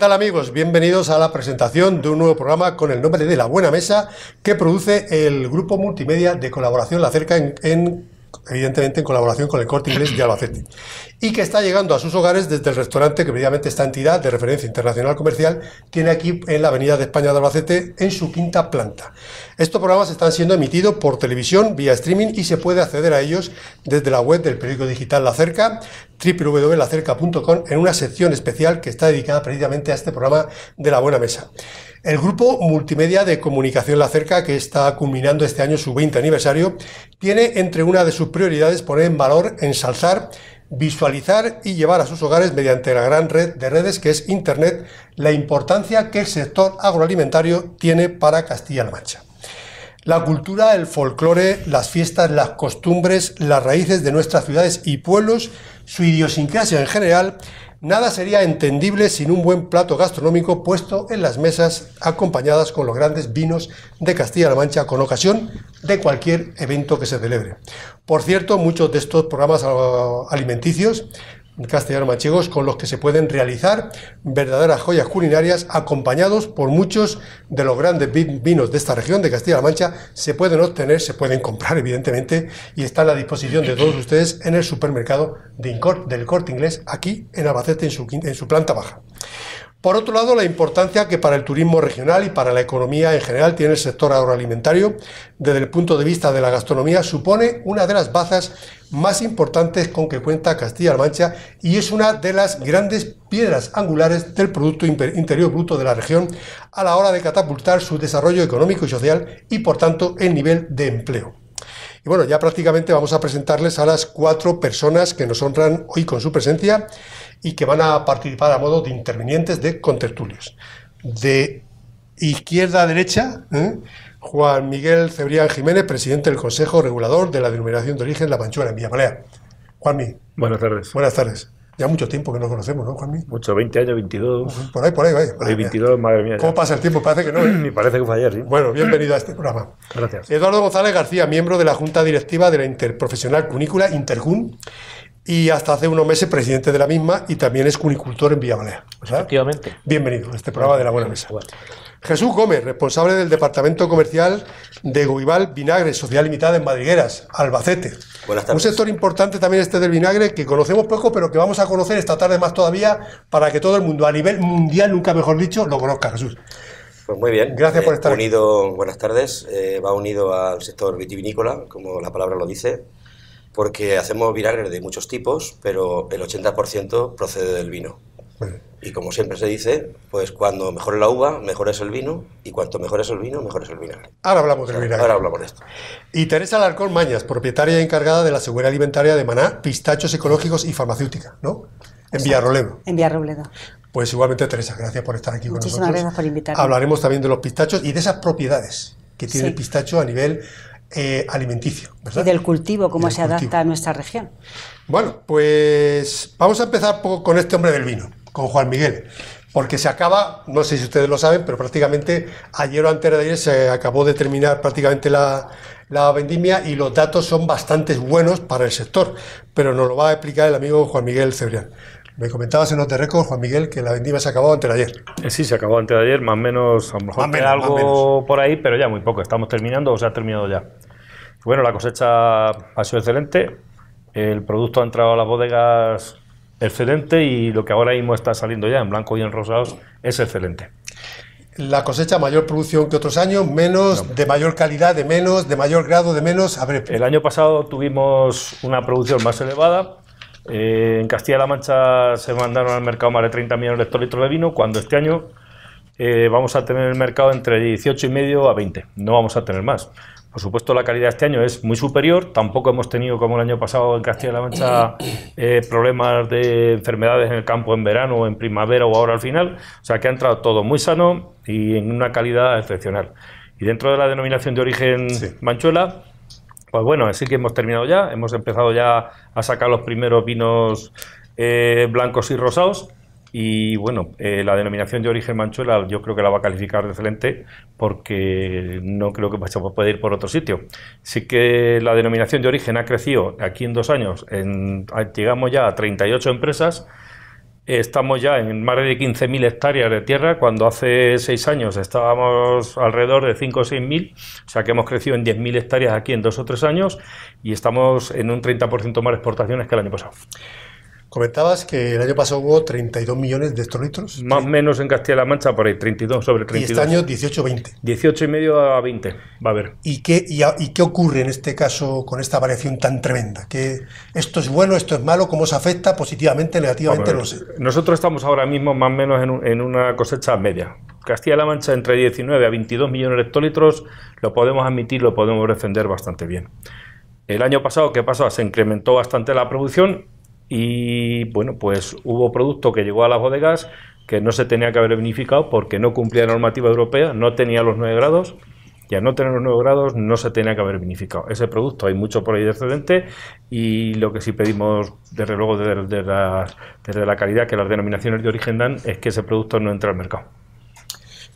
tal amigos? Bienvenidos a la presentación de un nuevo programa con el nombre de La Buena Mesa que produce el grupo multimedia de colaboración La Cerca en evidentemente en colaboración con el Corte Inglés de Albacete, y que está llegando a sus hogares desde el restaurante que previamente esta entidad de referencia internacional comercial tiene aquí en la Avenida de España de Albacete en su quinta planta. Estos programas están siendo emitidos por televisión, vía streaming y se puede acceder a ellos desde la web del periódico digital La Cerca, www.lacerca.com, en una sección especial que está dedicada precisamente a este programa de la Buena Mesa. El grupo multimedia de Comunicación La Cerca, que está culminando este año su 20 aniversario, tiene entre una de sus prioridades poner en valor, ensalzar, visualizar y llevar a sus hogares mediante la gran red de redes que es Internet la importancia que el sector agroalimentario tiene para Castilla-La Mancha. La cultura, el folclore, las fiestas, las costumbres, las raíces de nuestras ciudades y pueblos, su idiosincrasia en general Nada sería entendible sin un buen plato gastronómico puesto en las mesas acompañadas con los grandes vinos de Castilla-La Mancha con ocasión de cualquier evento que se celebre. Por cierto, muchos de estos programas ah, alimenticios castellano-manchegos con los que se pueden realizar verdaderas joyas culinarias acompañados por muchos de los grandes vinos de esta región de Castilla-La Mancha. Se pueden obtener, se pueden comprar evidentemente y están a disposición de todos ustedes en el supermercado de del Corte Inglés aquí en Albacete en su planta baja. Por otro lado, la importancia que para el turismo regional y para la economía en general tiene el sector agroalimentario, desde el punto de vista de la gastronomía, supone una de las bazas más importantes con que cuenta Castilla-La Mancha y es una de las grandes piedras angulares del Producto Interior Bruto de la región a la hora de catapultar su desarrollo económico y social y, por tanto, el nivel de empleo. Y bueno, ya prácticamente vamos a presentarles a las cuatro personas que nos honran hoy con su presencia y que van a participar a modo de intervinientes de contertulios. De izquierda a derecha, ¿eh? Juan Miguel Cebrián Jiménez, presidente del Consejo Regulador de la Denominación de Origen La Panchuela, en Villamalea. Juanmi. Buenas tardes. Buenas tardes. Ya mucho tiempo que nos conocemos, ¿no, Juanmi? Mucho, 20 años, 22. Por ahí, por ahí, Por ahí 22, madre mía. ¿Cómo pasa el tiempo? Parece que no. ¿eh? parece que fue ayer, sí. Bueno, bienvenido a este programa. Gracias. Eduardo González García, miembro de la Junta Directiva de la Interprofesional Cunícula, Intergun y hasta hace unos meses presidente de la misma y también es cunicultor en Villamalea. Efectivamente. Bienvenido a este programa de La Buena Mesa. Jesús Gómez, responsable del Departamento Comercial de Guival Vinagre, Sociedad Limitada en Madrigueras, Albacete. Buenas tardes. Un sector importante también este del vinagre que conocemos poco, pero que vamos a conocer esta tarde más todavía para que todo el mundo, a nivel mundial, nunca mejor dicho, lo conozca, Jesús. Pues muy bien. Gracias por eh, estar unido, Buenas tardes. Eh, va unido al sector vitivinícola, como la palabra lo dice porque hacemos vinagres de muchos tipos, pero el 80% procede del vino. Y como siempre se dice, pues cuando mejor la uva, mejor es el vino, y cuanto mejor es el vino, mejor es el vinagre. Ahora hablamos del vinagre. Ahora hablamos de esto. Y Teresa Larcón Mañas, propietaria encargada de la seguridad alimentaria de Maná, pistachos ecológicos y farmacéutica, ¿no? En Villarrobledo. En Villarrobledo. Pues igualmente, Teresa, gracias por estar aquí con nosotros. Muchísimas gracias por invitarme. Hablaremos también de los pistachos y de esas propiedades que tiene el pistacho a nivel eh, alimenticio. Y del cultivo, cómo se adapta a nuestra región. Bueno, pues vamos a empezar con este hombre del vino, con Juan Miguel, porque se acaba, no sé si ustedes lo saben, pero prácticamente ayer o antes de ayer se acabó de terminar prácticamente la, la vendimia y los datos son bastante buenos para el sector, pero nos lo va a explicar el amigo Juan Miguel Cebrián. Me comentabas en de Juan Miguel, que la vendimia se acabó antes de ayer. Eh, sí, se acabó antes de ayer, más o menos, a lo mejor algo por ahí, pero ya muy poco. Estamos terminando o se ha terminado ya. Bueno, la cosecha ha sido excelente, el producto ha entrado a las bodegas excelente y lo que ahora mismo está saliendo ya en blanco y en rosados es excelente. La cosecha mayor producción que otros años, menos, de mayor calidad, de menos, de mayor grado, de menos. El año pasado tuvimos una producción más elevada, eh, en Castilla-La Mancha se mandaron al mercado más de 30 millones de hectolitros de vino, cuando este año eh, vamos a tener el mercado entre 18 y medio a 20. No vamos a tener más. Por supuesto, la calidad este año es muy superior. Tampoco hemos tenido, como el año pasado en Castilla-La Mancha, eh, problemas de enfermedades en el campo en verano, en primavera o ahora al final. O sea que ha entrado todo muy sano y en una calidad excepcional. Y dentro de la denominación de origen manchuela, pues bueno, así que hemos terminado ya, hemos empezado ya a sacar los primeros vinos eh, blancos y rosados. Y bueno, eh, la denominación de origen Manchuela yo creo que la va a calificar de excelente porque no creo que se pueda ir por otro sitio. Sí que la denominación de origen ha crecido aquí en dos años, en, ah, llegamos ya a 38 empresas Estamos ya en más de 15.000 hectáreas de tierra, cuando hace seis años estábamos alrededor de 5 o 6.000, o sea que hemos crecido en 10.000 hectáreas aquí en dos o tres años y estamos en un 30% más exportaciones que el año pasado. Comentabas que el año pasado hubo 32 millones de hectolitros. Más o menos en Castilla-La Mancha, por ahí, 32 sobre 32. Y este año 18 20. 18 y medio a 20, va a haber. ¿Y qué, y, qué ocurre en este caso con esta variación tan tremenda? ¿Que ¿Esto es bueno, esto es malo? ¿Cómo se afecta positivamente, negativamente? no sé. Nosotros estamos ahora mismo más o menos en, en una cosecha media. Castilla-La Mancha entre 19 a 22 millones de hectolitros, lo podemos admitir, lo podemos defender bastante bien. El año pasado, ¿qué pasó? Se incrementó bastante la producción y bueno, pues hubo producto que llegó a las bodegas que no se tenía que haber vinificado porque no cumplía la normativa europea, no tenía los 9 grados, y al no tener los 9 grados no se tenía que haber vinificado. Ese producto hay mucho por ahí de excedente y lo que sí pedimos desde luego desde, la, calidad que las denominaciones de origen dan es que ese producto no entre al mercado.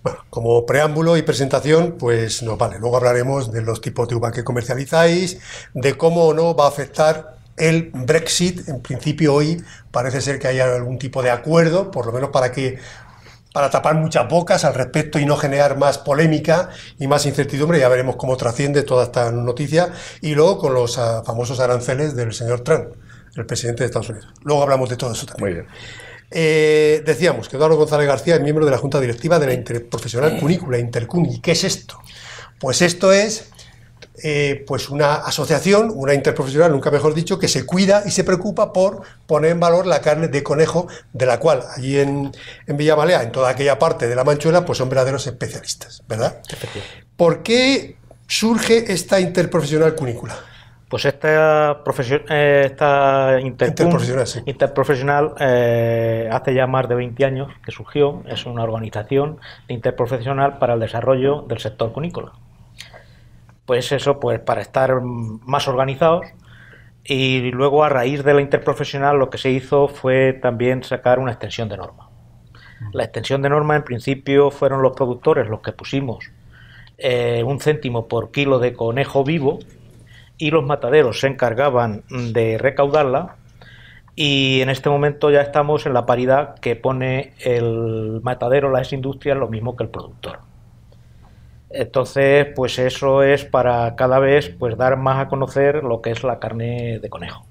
Bueno, como preámbulo y presentación, pues nos vale. Luego hablaremos de los tipos de uva que comercializáis, de cómo o no va a afectar el Brexit, en principio hoy parece ser que hay algún tipo de acuerdo, por lo menos para que para tapar muchas bocas al respecto y no generar más polémica y más incertidumbre. Ya veremos cómo trasciende toda esta noticia. Y luego con los ah, famosos aranceles del señor Trump, el presidente de Estados Unidos. Luego hablamos de todo eso también. Muy bien. Eh, decíamos que Eduardo González García es miembro de la Junta Directiva de la Interprofesional Cunícula, Intercuni. ¿Qué es esto? Pues esto es eh, pues una asociación, una interprofesional, nunca mejor dicho, que se cuida y se preocupa por poner en valor la carne de conejo, de la cual allí en, en Villamalea, en toda aquella parte de la Manchuela, pues son verdaderos especialistas, ¿verdad? ¿Por qué surge esta interprofesional cunícula? Pues esta, eh, esta interprofesional, eh, hace ya más de 20 años que surgió, es una organización interprofesional para el desarrollo del sector cunícola pues eso, pues para estar más organizados. Y luego a raíz de la interprofesional lo que se hizo fue también sacar una extensión de norma. La extensión de norma en principio fueron los productores los que pusimos eh, un céntimo por kilo de conejo vivo y los mataderos se encargaban de recaudarla y en este momento ya estamos en la paridad que pone el matadero, la industria lo mismo que el productor. Entonces, pues eso es para cada vez pues dar más a conocer lo que es la carne de conejo.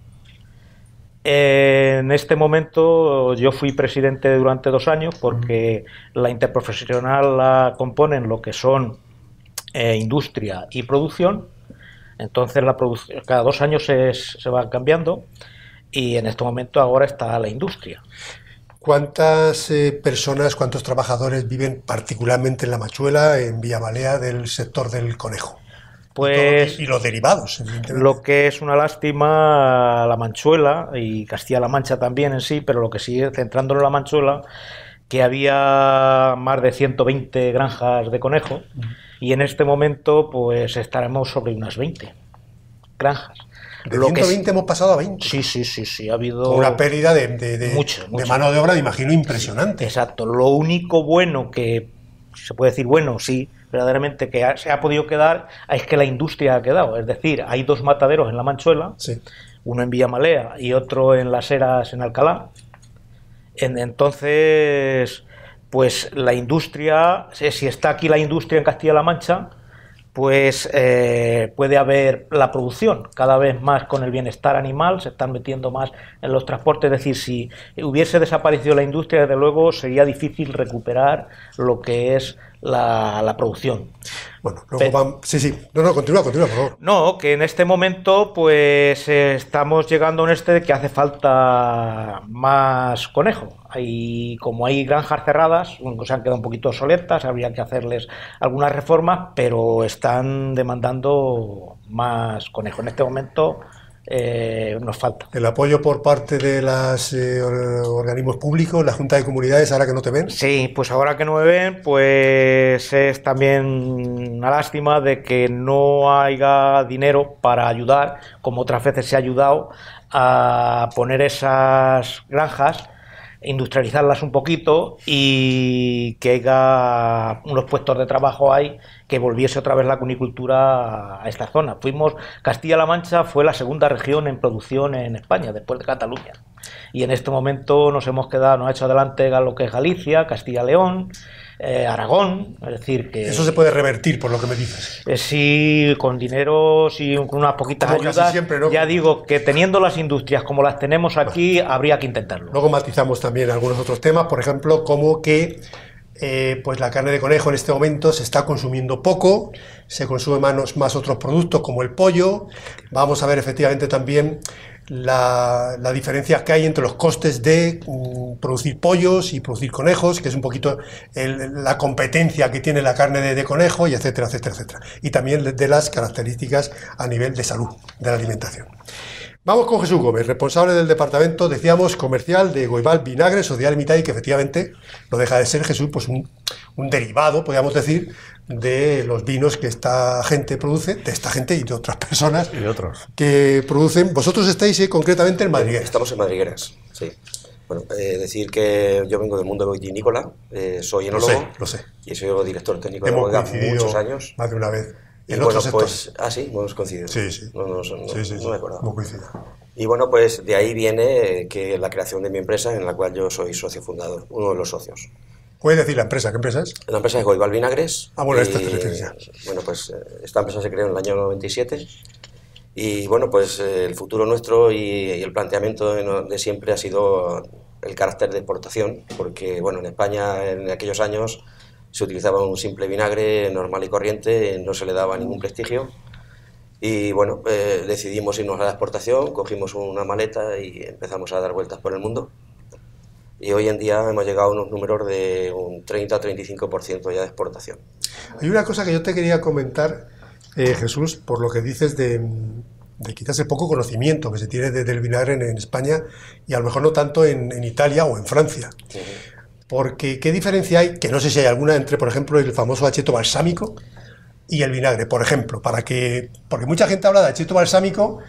En este momento yo fui presidente durante dos años porque la interprofesional la componen lo que son eh, industria y producción. Entonces la producción cada dos años se, se va cambiando y en este momento ahora está la industria. ¿Cuántas eh, personas, cuántos trabajadores viven particularmente en La Manchuela, en Villa Balea, del sector del conejo? Pues, y, los derivados. Lo que es una lástima, La Manchuela y Castilla-La Mancha también en sí, pero lo que sigue centrándolo en La Manchuela, que había más de 120 granjas de conejo y en este momento pues estaremos sobre unas 20 granjas. De 120 hemos pasado a 20. Sí, sí, sí, sí. Ha habido. Una pérdida de, mano de obra, me imagino, impresionante. exacto. Lo único bueno que se puede decir, bueno, sí, verdaderamente que se ha podido quedar, es que la industria ha quedado. Es decir, hay dos mataderos en La Manchuela, uno en Villamalea y otro en Las Heras, en Alcalá. En, entonces, pues la industria, si está aquí la industria en Castilla-La Mancha, pues eh, puede haber la producción cada vez más con el bienestar animal, se están metiendo más en los transportes, es decir, si hubiese desaparecido la industria, desde luego sería difícil recuperar lo que es la, producción. Bueno, luego van... Sí, sí. No, no, continúa, continúa, por favor. No, que en este momento, pues estamos llegando a un este que hace falta más conejo. Y como hay granjas cerradas, se han quedado un poquito soletas, habría que hacerles algunas reformas, pero están demandando más conejo. En este momento eh, nos falta. El apoyo por parte de los eh, organismos públicos, la Junta de Comunidades, ahora que no te ven. Sí, pues ahora que no me ven, pues es también una lástima de que no haya dinero para ayudar, como otras veces se ha ayudado, a poner esas granjas industrializarlas un poquito y que haya unos puestos de trabajo ahí que volviese otra vez la cunicultura a esta zona. Fuimos, Castilla-La Mancha fue la segunda región en producción en España, después de Cataluña. Y en este momento nos hemos quedado, nos ha hecho adelante lo que es Galicia, Castilla-León, eh, Aragón, es decir que... Eso se puede revertir, por lo que me dices. Eh, sí, con dinero, sí, con unas poquitas ah, ayudas. Ya digo que teniendo las industrias como las tenemos aquí, habría que intentarlo. Luego matizamos también algunos otros temas, por ejemplo, como que eh, pues la carne de conejo en este momento se está consumiendo poco, se consume más otros productos como el pollo. Vamos a ver efectivamente también la, diferencia que hay entre los costes de mm, producir pollos y producir conejos, que es un poquito la competencia que tiene la carne de, conejo, y etcétera, etcétera, etcétera. Y también de las características a nivel de salud, de la alimentación. Vamos con Jesús Gómez, responsable del departamento, decíamos, comercial de Goibal Vinagre, social mitad y que efectivamente no deja de ser Jesús, pues un, un derivado, podríamos decir, de los vinos que esta gente produce, de esta gente y de otras personas que producen. Vosotros estáis eh, concretamente en Madrigueras. Estamos en Madrigueras, sí. Bueno, eh, decir que yo vengo del mundo de vitivinícola, eh, soy enólogo. Lo Y soy director técnico Hemos de hace muchos años. Más de una vez. y otros pues, ah, sí, hemos Sí, sí. No, sí, me Y bueno, pues de ahí viene que la creación de mi empresa, en la cual yo soy socio fundador, uno de los socios. ¿Puedes decir la empresa? ¿Qué empresa es? La empresa es Goibal Vinagres. Ah, bueno, esta es la Bueno, pues eh, esta empresa se creó en el año 97 y bueno, pues eh, el futuro nuestro y, el planteamiento de, siempre ha sido el carácter de exportación, porque bueno, en España en aquellos años se utilizaba un simple vinagre normal y corriente, no se le daba ningún prestigio. Y bueno, eh, decidimos irnos a la exportación, cogimos una maleta y empezamos a dar vueltas por el mundo y hoy en día hemos llegado a unos números de un 30-35% ya de exportación. Hay una cosa que yo te quería comentar, eh, Jesús, por lo que dices de, quizás el poco conocimiento que se tiene de, del vinagre en, España y a lo mejor no tanto en, Italia o en Francia. Porque, ¿qué diferencia hay? Que no sé si hay alguna entre, por ejemplo, el famoso acheto balsámico y el vinagre, por ejemplo, para que. Porque mucha gente habla de acheto balsámico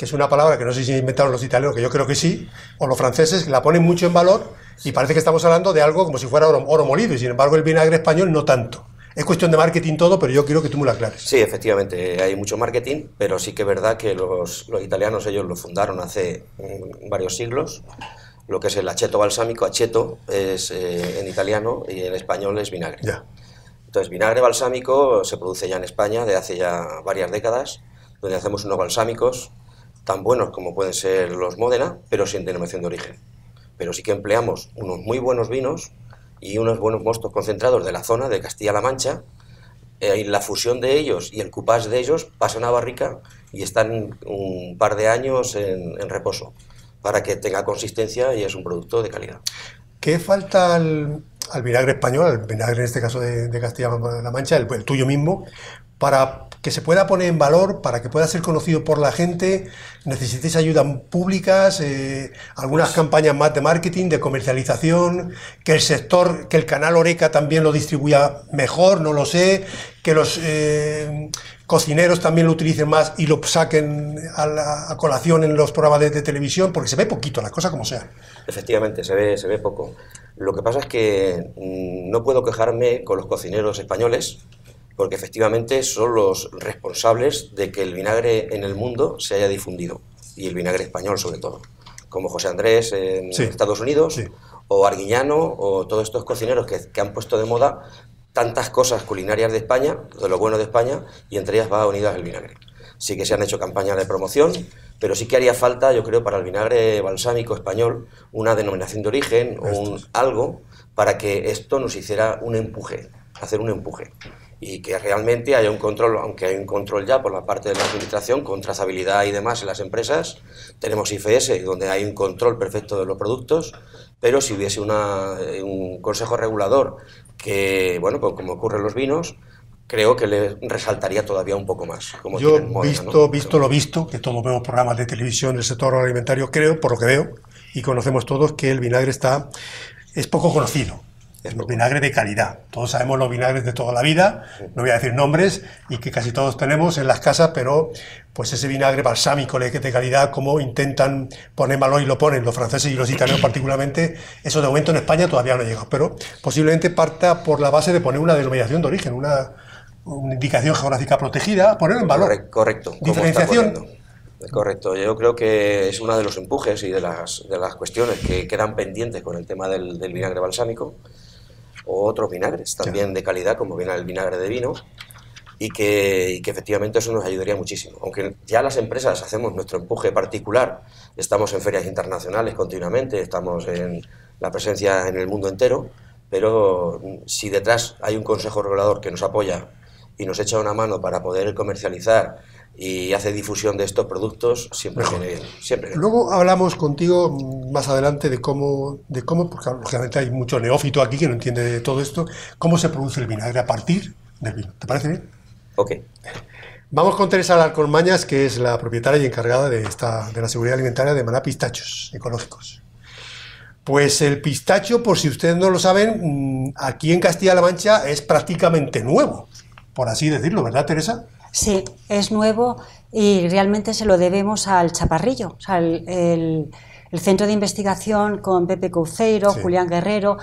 que es una palabra que no sé si inventaron los italianos, que yo creo que sí, o los franceses, la ponen mucho en valor y parece que estamos hablando de algo como si fuera oro, oro molido, y sin embargo el vinagre español no tanto. Es cuestión de marketing todo, pero yo quiero que tú me lo aclares. Sí, efectivamente, hay mucho marketing, pero sí que es verdad que los, italianos ellos lo fundaron hace mm, varios siglos lo que es el acheto balsámico, acheto es eh, en italiano y en español es vinagre. Entonces, vinagre balsámico se produce ya en España de hace ya varias décadas, donde hacemos unos balsámicos tan buenos como pueden ser los Módena, pero sin denominación de origen. Pero sí que empleamos unos muy buenos vinos y unos buenos mostos concentrados de la zona de Castilla-La Mancha, eh, y la fusión de ellos y el cupás de ellos pasan a barrica y están un par de años en, reposo para que tenga consistencia y es un producto de calidad. ¿Qué falta al, vinagre español, al vinagre en este caso de, Castilla-La Mancha, el, tuyo mismo, para que se pueda poner en valor, para que pueda ser conocido por la gente, necesitéis ayudas públicas, eh, algunas pues campañas más de marketing, de comercialización, que el sector, que el canal Oreca también lo distribuya mejor, no lo sé, que los eh, cocineros también lo utilicen más y lo saquen a, colación en los programas de, televisión, porque se ve poquito, la cosa como sea... Efectivamente, se ve, se ve poco. Lo que pasa es que mm, no puedo quejarme con los cocineros españoles, porque efectivamente son los responsables de que el vinagre en el mundo se haya difundido, y el vinagre español sobre todo, como José Andrés en Estados Unidos, o Arguiñano, o todos estos cocineros que, que han puesto de moda tantas cosas culinarias de España, de lo bueno de España, y entre ellas va unidas el vinagre. Sí que se han hecho campañas de promoción, pero sí que haría falta, yo creo, para el vinagre balsámico español, una denominación de origen o algo para que esto nos hiciera un empuje, hacer un empuje y que realmente haya un control, aunque hay un control ya por la parte de la administración, con trazabilidad y demás en las empresas. Tenemos IFS, donde hay un control perfecto de los productos, pero si hubiese eh, un consejo regulador que, bueno, pues como ocurre en los vinos, creo que le resaltaría todavía un poco más. Como Yo, visto, visto lo visto, que todos vemos programas de televisión del sector alimentario, creo, por lo que veo, y conocemos todos, que el vinagre está es poco conocido es un vinagre de calidad. Todos sabemos los vinagres de toda la vida, no voy a decir nombres, y que casi todos tenemos en las casas, pero pues ese vinagre balsámico de calidad, como intentan poner malo y lo ponen los franceses y los italianos particularmente, eso de momento en España todavía no llega, pero posiblemente parta por la base de poner una denominación de origen, una, indicación geográfica protegida, poner en valor. Correcto. Diferenciación. Correcto, yo creo que es uno de los empujes y de las, de las cuestiones que quedan pendientes con el tema del vinagre balsámico o otros vinagres también de calidad, como viene el vinagre de vino, y que, y que, efectivamente eso nos ayudaría muchísimo. Aunque ya las empresas hacemos nuestro empuje particular, estamos en ferias internacionales continuamente, estamos en la presencia en el mundo entero, pero mm, si detrás hay un consejo regulador que nos apoya y nos echa una mano para poder comercializar y hace difusión de estos productos, siempre viene Siempre Luego hablamos contigo más adelante de cómo, de cómo, porque lógicamente hay mucho neófito aquí que no entiende de todo esto, cómo se produce el vinagre a partir del vino. ¿Te parece bien? Ok. Vamos con Teresa Alarcón Mañas, que es la propietaria y encargada de, esta, de la seguridad alimentaria de Maná Pistachos Ecológicos. Pues el pistacho, por si ustedes no lo saben, mm, aquí en Castilla-La Mancha es prácticamente nuevo, por así decirlo, ¿verdad, Teresa? Sí, es nuevo y realmente se lo debemos al Chaparrillo, o sea, el, centro de investigación con Pepe Couceiro, Julián Guerrero.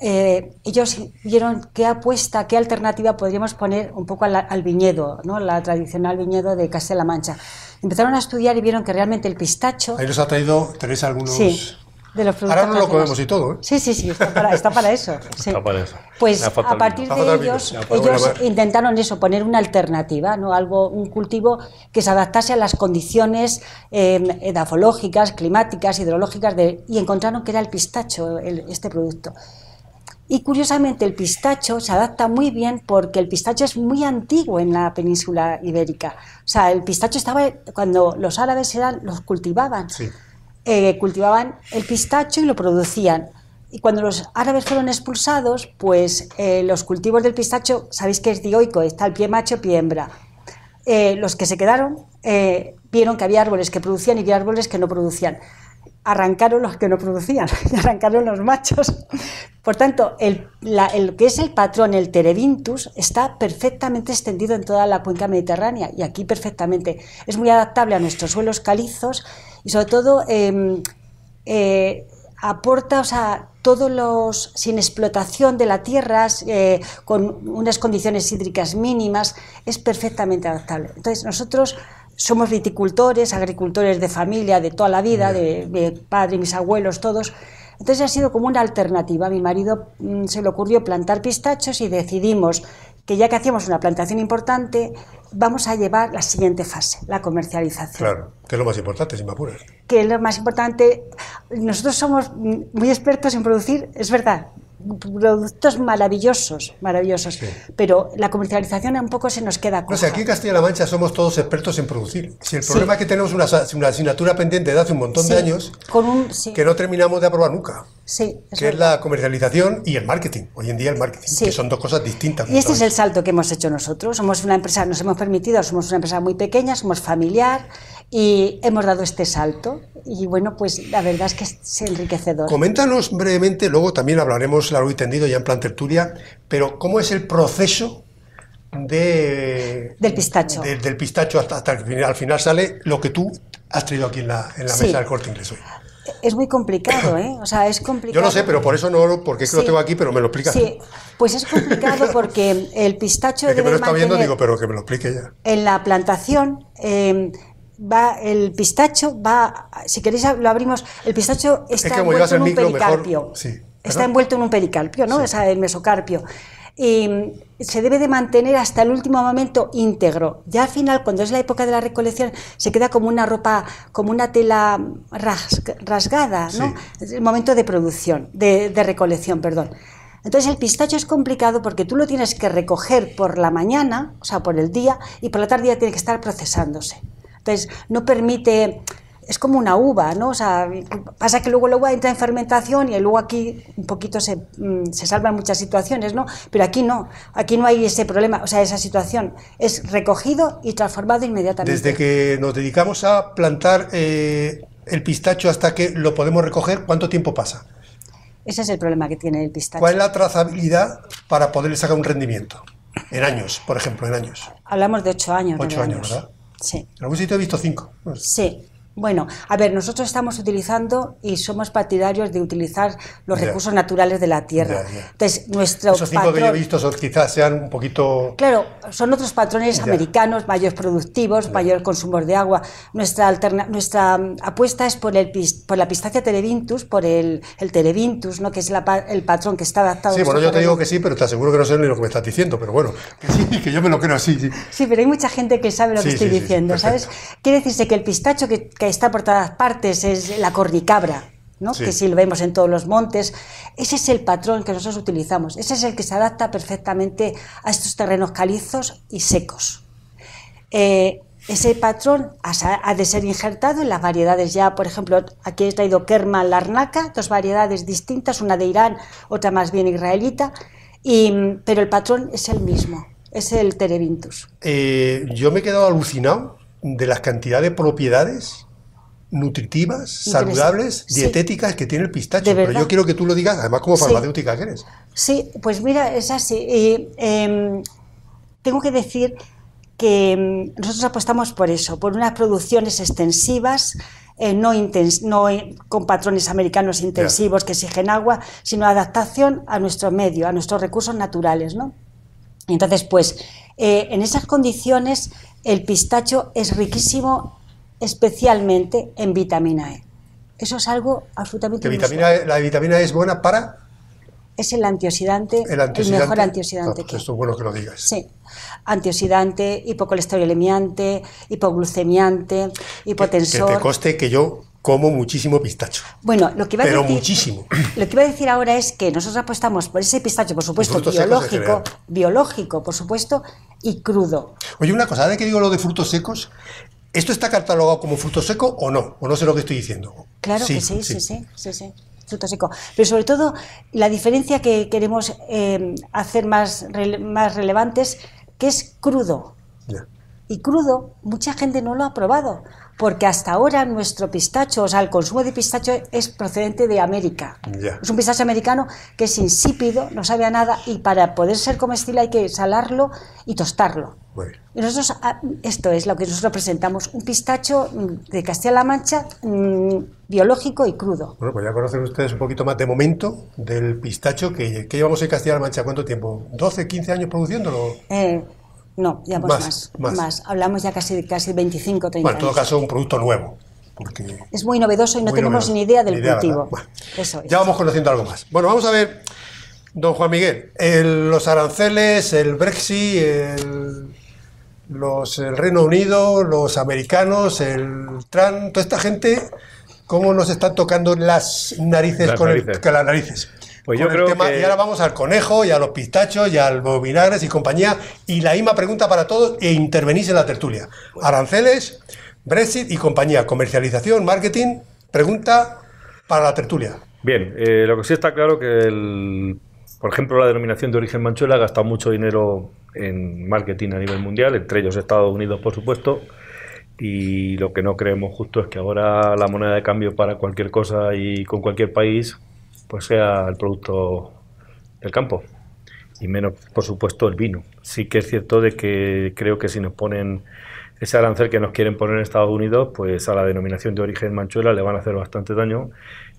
Eh, ellos vieron qué apuesta, qué alternativa podríamos poner un poco al, viñedo, ¿no? la tradicional viñedo de castilla Mancha. Empezaron a estudiar y vieron que realmente el pistacho. Ahí los ha traído, ¿tenéis algunos? Ahora no lo comemos y todo, ¿eh? Sí, sí, sí, está para, eso. Está para eso. Pues a partir de ellos, ah, pues ellos intentaron eso, poner una alternativa, ¿no? Algo, un cultivo que se adaptase a las condiciones eh, edafológicas, climáticas, hidrológicas, y encontraron que era el pistacho, este producto. Y curiosamente el pistacho se adapta muy bien porque el pistacho es muy antiguo en la península ibérica. O sea, el pistacho estaba cuando los árabes eran, los cultivaban. Sí. Eh, cultivaban el pistacho y lo producían. Y cuando los árabes fueron expulsados, pues eh, los cultivos del pistacho, sabéis que es dioico, está el pie macho, pie hembra. Eh, los que se quedaron vieron que había árboles que producían y había árboles que no producían arrancaron los que no producían, arrancaron los machos. Por tanto, el, que es el patrón, el terevintus, está perfectamente extendido en toda la cuenca mediterránea y aquí perfectamente. Es muy adaptable a nuestros suelos calizos y sobre todo em, eh, aporta, o sea, todos los sin explotación de la tierra, eh, con unas condiciones hídricas mínimas, es perfectamente adaptable. Entonces, nosotros somos viticultores, agricultores de familia, de toda la vida, de, de padre, mis abuelos, todos. Entonces ha sido como una alternativa. A mi marido mm, se le ocurrió plantar pistachos y decidimos que ya que hacíamos una plantación importante, vamos a llevar la siguiente fase, la comercialización. Claro, que es lo más importante, sin papuras. Que es lo más importante. Nosotros somos mm, muy expertos en producir, es verdad, productos maravillosos, maravillosos. Pero la comercialización un poco se nos queda corta. No, sé, aquí en Castilla-La Mancha somos todos expertos en producir. Si el problema es que tenemos una, asignatura pendiente de hace un montón de años, que no terminamos de aprobar nunca. Sí, que es la comercialización y el marketing. Hoy en día el marketing, que son dos cosas distintas. Y este es el salto que hemos hecho nosotros. Somos una empresa, nos hemos permitido, somos una empresa muy pequeña, somos familiar y hemos dado este salto. Y bueno, pues la verdad es que es enriquecedor. Coméntanos brevemente, luego también hablaremos largo y tendido ya en plan tertulia, pero ¿cómo es el proceso de, del pistacho. del pistacho hasta, el final, al final sale lo que tú has traído aquí en la, mesa del corte inglés hoy es muy complicado, ¿eh? O sea, es complicado. Yo lo sé, pero por eso no, porque es que lo tengo aquí, pero me lo explicas. Sí, pues es complicado porque el pistacho. que debe me lo está viendo, digo, pero que me lo explique ya. En la plantación. Eh, va el pistacho va si queréis lo abrimos el pistacho está envuelto en un pericarpio sí, está envuelto en un pericarpio no o sea el mesocarpio Em, se debe de mantener hasta el último momento íntegro. Ya al final, cuando es la época de la recolección, se queda como una ropa, como una tela rasgada, ¿no? El momento de producción, de, de recolección, perdón. Entonces el pistacho es complicado porque tú lo tienes que recoger por la mañana, o sea, por el día, y por la tarde ya tiene que estar procesándose. Entonces no permite es como una uva, ¿no? O sea, pasa que luego la uva entra en fermentación y luego aquí un poquito se, mm, se salvan muchas situaciones, ¿no? Pero aquí no, aquí no hay ese problema, o sea, esa situación es recogido y transformado inmediatamente. Desde que nos dedicamos a plantar eh, el pistacho hasta que lo podemos recoger, ¿cuánto tiempo pasa? Ese es el problema que tiene el pistacho. ¿Cuál es la trazabilidad para poder sacar un rendimiento? En años, por ejemplo, en años. Hablamos de ocho años. Ocho años, años, ¿verdad? Sí. En algún sitio he visto cinco. Sí. Bueno, a ver, nosotros estamos utilizando y somos partidarios de utilizar los recursos naturales de la tierra. Entonces, nuestro Esos cinco que yo he visto quizás sean un poquito... Claro, son otros patrones americanos, mayores productivos, mayor consumos de agua. Nuestra, nuestra mm, apuesta es por, el, por la pistacia televintus, por el, televintus, ¿no? que es el patrón que está adaptado... Sí, bueno, yo te digo que sí, pero te aseguro que no sé ni lo que me estás diciendo, pero bueno, que sí, que yo me lo creo así. Sí, pero hay mucha gente que sabe lo que estoy diciendo, ¿sabes? Quiere decirse que el pistacho que está por todas partes, es la cornicabra. que si lo vemos en todos los montes. Ese es el patrón que nosotros utilizamos, ese es el que se adapta perfectamente a estos terrenos calizos y secos. Eh, ese patrón ha de ser injertado en las variedades ya, por ejemplo, aquí he traído Kerma Larnaca, dos variedades distintas, una de Irán, otra más bien israelita, pero el patrón es el mismo, es el Terebintus. Eh, yo me he quedado alucinado de las cantidades de propiedades nutritivas, saludables, dietéticas que tiene el pistacho. Pero yo quiero que tú lo digas, además como farmacéutica que eres. Sí, pues mira, es así. Em, tengo que decir que em, nosotros apostamos por eso, por unas producciones extensivas, eh, no, eh, con patrones americanos intensivos que exigen agua, sino adaptación a nuestro medio, a nuestros recursos naturales. ¿no? Entonces, pues, eh, en esas condiciones el pistacho es riquísimo especialmente en vitamina E. Eso es algo absolutamente vitamina e, ¿La vitamina E es buena para...? Es el antioxidante, el, antioxidante? mejor antioxidante. que ah, esto es bueno que lo digas. Sí, antioxidante, hipocolesterolemiante, hipoglucemiante, hipotensor... Que, te coste que yo como muchísimo pistacho. Bueno, lo que iba a pero decir, muchísimo. Lo que iba a decir ahora es que nosotros apostamos por ese pistacho, por supuesto, biológico, biológico, por supuesto, y crudo. Oye, una cosa, ahora que digo lo de frutos secos, ¿Esto está catalogado como fruto seco o no? ¿O no sé lo que estoy diciendo? Claro que sí, sí, sí, sí, fruto seco. Pero sobre todo, la diferencia que queremos eh, hacer más, más relevantes, que es crudo y crudo, mucha gente no lo ha probado, porque hasta ahora nuestro pistacho, o sea, el consumo de pistacho es procedente de América. Es un pistacho americano que es insípido, no sabe a nada, y para poder ser comestible hay que salarlo y tostarlo. Y nosotros, ah, esto es lo que nosotros presentamos, un pistacho mm, de Castilla-La Mancha mm, biológico y crudo. Bueno, pues ya conocen ustedes un poquito más de momento del pistacho que, llevamos en Castilla-La Mancha. ¿Cuánto tiempo? ¿12, 15 años produciéndolo? Eh, no, ya pues más, Hablamos ya casi casi 25 30 Bueno, en todo caso, un producto nuevo. es muy novedoso y no tenemos ni idea del cultivo. Ya vamos conociendo algo más. Bueno, vamos a ver, don Juan Miguel, los aranceles, el Brexit, el, los, Reino Unido, los americanos, el Trump, toda esta gente, ¿cómo nos están tocando las narices, con las narices? Pues yo creo Y ahora vamos al conejo y a los pistachos y al vinagres y compañía. Y la misma pregunta para todos e intervenís en la tertulia. Aranceles, Brexit y compañía. Comercialización, marketing. Pregunta para la tertulia. Bien, eh, lo que sí está claro que, por ejemplo, la denominación de origen manchuela ha gastado mucho dinero en marketing a nivel mundial, entre ellos Estados Unidos, por supuesto. Y lo que no creemos justo es que ahora la moneda de cambio para cualquier cosa y con cualquier país pues sea el producto del campo y menos, por supuesto, el vino. Sí que es cierto de que creo que si nos ponen ese arancel que nos quieren poner en Estados Unidos, pues a la denominación de origen manchuela le van a hacer bastante daño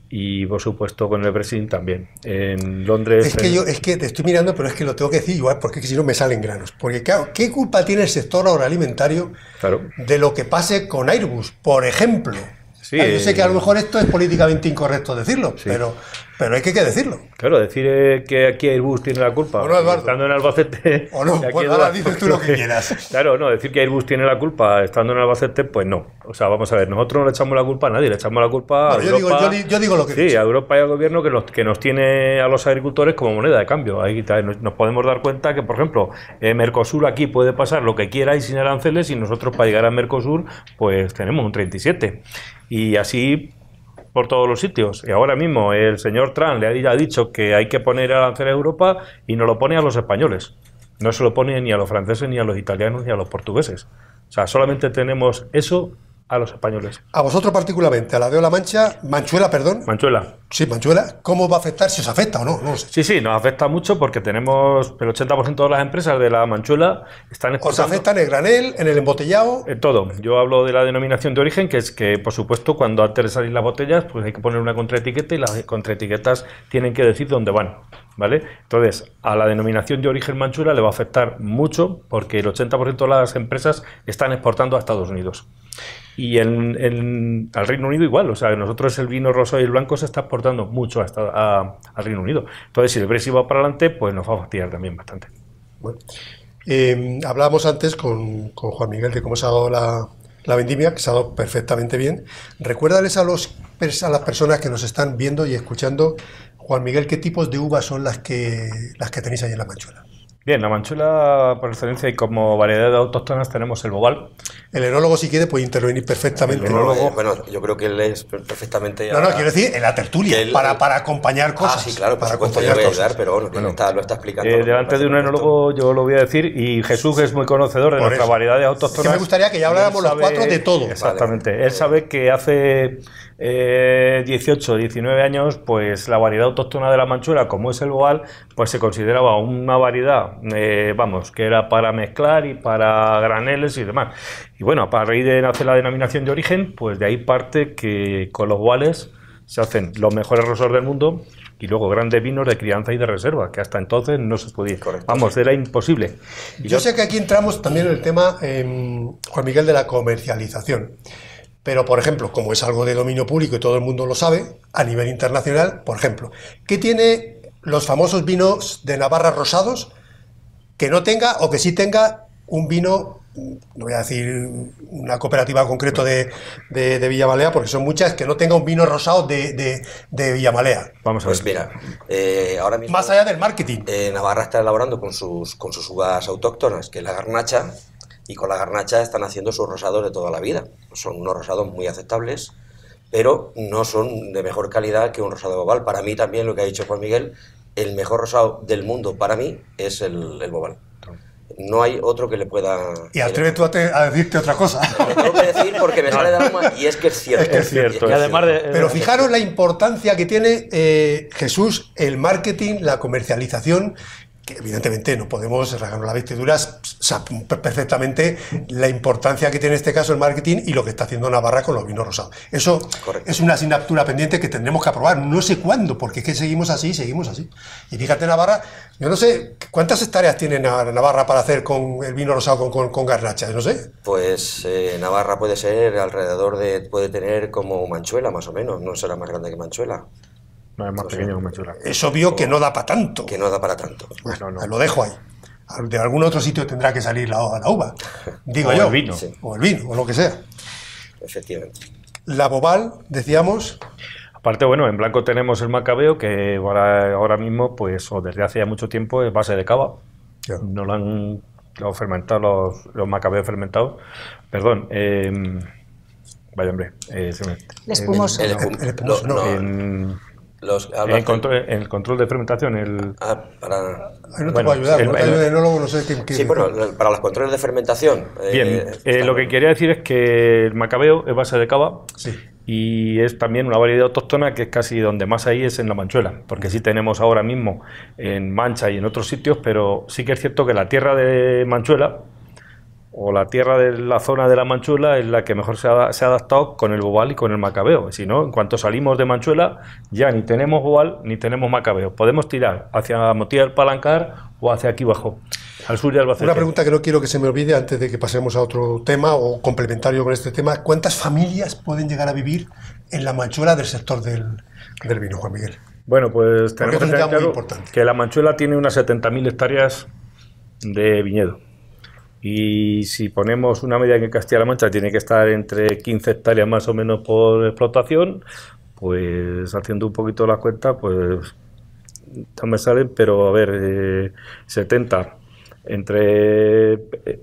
y por supuesto con el Brasil también. En Londres... Es que yo es que te estoy mirando, pero es que lo tengo que decir igual, porque si no me salen granos. Porque ¿qué culpa tiene el sector agroalimentario de lo que pase con Airbus, por ejemplo? Sí, yo sé que a lo eh, mejor esto es políticamente incorrecto decirlo, pero, pero hay que, que, decirlo. Claro, decir eh, que aquí Airbus tiene la culpa. Estando en Albacete. O no, ahora dices tú lo que quieras. Claro, no, decir que Airbus tiene la culpa estando en Albacete, pues no. O sea, vamos a ver, nosotros no le echamos la culpa a nadie, le echamos la culpa a Europa. Yo digo, yo, digo lo que Sí, a Europa y al gobierno que nos, que nos tiene a los agricultores como moneda de cambio. nos podemos dar cuenta que, por ejemplo, eh, Mercosur aquí puede pasar lo que quiera y sin aranceles, y nosotros para llegar a Mercosur, pues tenemos un 37 y así por todos los sitios. Y ahora mismo el señor Trump le ha dicho que hay que poner a a Europa y no lo pone a los españoles. No se lo pone ni a los franceses, ni a los italianos, ni a los portugueses. O sea, solamente tenemos eso a los españoles. A vosotros particularmente, a la de la Mancha, Manchuela, perdón. Manchuela. Sí, Manchuela. ¿Cómo va a afectar? Si os afecta o no, no lo sé. Sí, sí, nos afecta mucho porque tenemos el 80% de las empresas de la Manchuela están exportando. ¿Os afecta en el granel, en el embotellado? En todo. Yo hablo de la denominación de origen, que es que, por supuesto, cuando antes de salir las botellas, pues hay que poner una contraetiqueta y las contraetiquetas tienen que decir dónde van. ¿Vale? Entonces, a la denominación de origen Manchuela le va a afectar mucho porque el 80% de las empresas están exportando a Estados Unidos. Y en, al Reino Unido igual, o sea, nosotros el vino rosa y el blanco se está exportando mucho hasta al Reino Unido. Entonces, si el Brexit va para adelante, pues nos va a fastidiar también bastante. Bueno, em, hablábamos antes con, con, Juan Miguel de cómo se ha dado la, vendimia, que se ha dado perfectamente bien. Recuérdales a, los, a las personas que nos están viendo y escuchando, Juan Miguel, qué tipos de uvas son las que, las que tenéis ahí en la manchuela. Bien, la Manchula, por excelencia, y como variedad de autóctonas tenemos el bobal. El enólogo, si quiere, puede intervenir perfectamente. El enólogo, bueno, yo creo que él es perfectamente... No, no, quiero decir, en la tertulia, para, para, acompañar ah, cosas. Ah, sí, claro, para acompañar cosas. pero bueno, está, lo está explicando. Eh, delante de un enólogo yo lo voy a decir, y Jesús es muy conocedor de nuestra variedad de autóctonas. me gustaría que ya habláramos los cuatro de todo. Exactamente, él sabe que hace eh, 18, 19 años, pues la variedad autóctona de la manchura, como es el boal, pues se consideraba una variedad, eh, vamos, que era para mezclar y para graneles y demás. Y bueno, a ir de nacer la denominación de origen, pues de ahí parte que con los boales se hacen los mejores rosos del mundo y luego grandes vinos de crianza y de reserva, que hasta entonces no se podía. Vamos, era imposible. yo, sé que aquí entramos también en el tema, em, Juan Miguel, de la comercialización. Pero, por ejemplo, como es algo de dominio público y todo el mundo lo sabe, a nivel internacional, por ejemplo, ¿qué tiene los famosos vinos de Navarra rosados que no tenga o que sí tenga un vino, no voy a decir una cooperativa concreta de, de, Villamalea, porque son muchas, que no tenga un vino rosado de, de, Villamalea. Vamos a ver. Pues mira, eh, ahora mismo... Más allá del marketing. Eh, Navarra está elaborando con sus, con sus uvas autóctonas, que la garnacha, y con la garnacha están haciendo sus rosados de toda la vida. Son unos rosados muy aceptables, pero no son de mejor calidad que un rosado bobal. Para mí también, lo que ha dicho Juan Miguel, el mejor rosado del mundo para mí es el, el bobal. No hay otro que le pueda... Y atrévete tú a, decirte otra cosa. Lo tengo que decir porque me sale de la y es que es cierto. Es cierto. además Pero fijaros la importancia que tiene eh, Jesús el marketing, la comercialización evidentemente no podemos rasgarnos las vestiduras, perfectamente la importancia que tiene en este caso el marketing y lo que está haciendo Navarra con los vinos rosados. Eso es una asignatura pendiente que tendremos que aprobar, no sé cuándo, porque es que seguimos así, seguimos así. Y fíjate Navarra, yo no sé, ¿cuántas hectáreas tiene Navarra para hacer con el vino rosado con, con, No sé. Pues eh, Navarra puede ser alrededor de, puede tener como Manchuela más o menos, no será más grande que Manchuela. No, es pues que obvio que no da para tanto. Que no da para tanto. Bueno, no. lo dejo ahí. De algún otro sitio tendrá que salir la, la uva, digo o El vino. O el vino, o lo que sea. Efectivamente. La bobal, decíamos. Aparte, bueno, en blanco tenemos el macabeo, que ahora, mismo, pues, o desde hace ya mucho tiempo, es base de cava. No lo han fermentado, los, macabeos fermentados. Perdón. Em, vaya, hombre. Eh, el espumoso. El, no en el, control, de fermentación, el... Ah, para... no te ayudar, sí, bueno, para los controles de fermentación... Eh, Bien, eh, eh, lo que quería decir es que el macabeo es base de cava y es también una variedad autóctona que es casi donde más ahí es en la manchuela, porque sí tenemos ahora mismo en Mancha y en otros sitios, pero sí que es cierto que la tierra de Manchuela o la tierra de la zona de la Manchuela es la que mejor se ha, adaptado con el bobal y con el macabeo. Si no, en cuanto salimos de Manchuela, ya ni tenemos bobal ni tenemos macabeo. Podemos tirar hacia Motilla Palancar o hacia aquí abajo, al sur de Albacete. Una pregunta que no quiero que se me olvide antes de que pasemos a otro tema o complementario con este tema. ¿Cuántas familias pueden llegar a vivir en la Manchuela del sector del, vino, Juan Miguel? Bueno, pues tenemos que que la Manchuela tiene unas 70.000 hectáreas de viñedo y si ponemos una media que Castilla-La Mancha tiene que estar entre 15 hectáreas más o menos por explotación, pues haciendo un poquito la cuentas, pues también me salen, pero a ver, 70 eh, entre eh,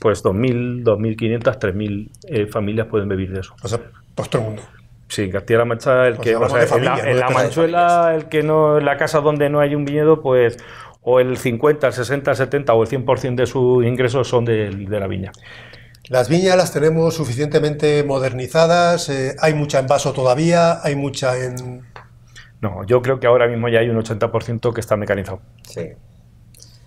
pues 2.000, 2.500, 3.000 eh, familias pueden vivir de eso. O sea, pues todo el mundo. Sí, en Castilla-La Mancha, el pues que, en la, manchuela, el que no, en la casa donde no hay un viñedo, pues o el 50, el 60, el 70 o el 100% de su ingresos son de, la viña. Las viñas las tenemos suficientemente modernizadas, eh, hay mucha en vaso todavía, hay mucha en... No, yo creo que ahora mismo ya hay un 80% que está mecanizado. Sí.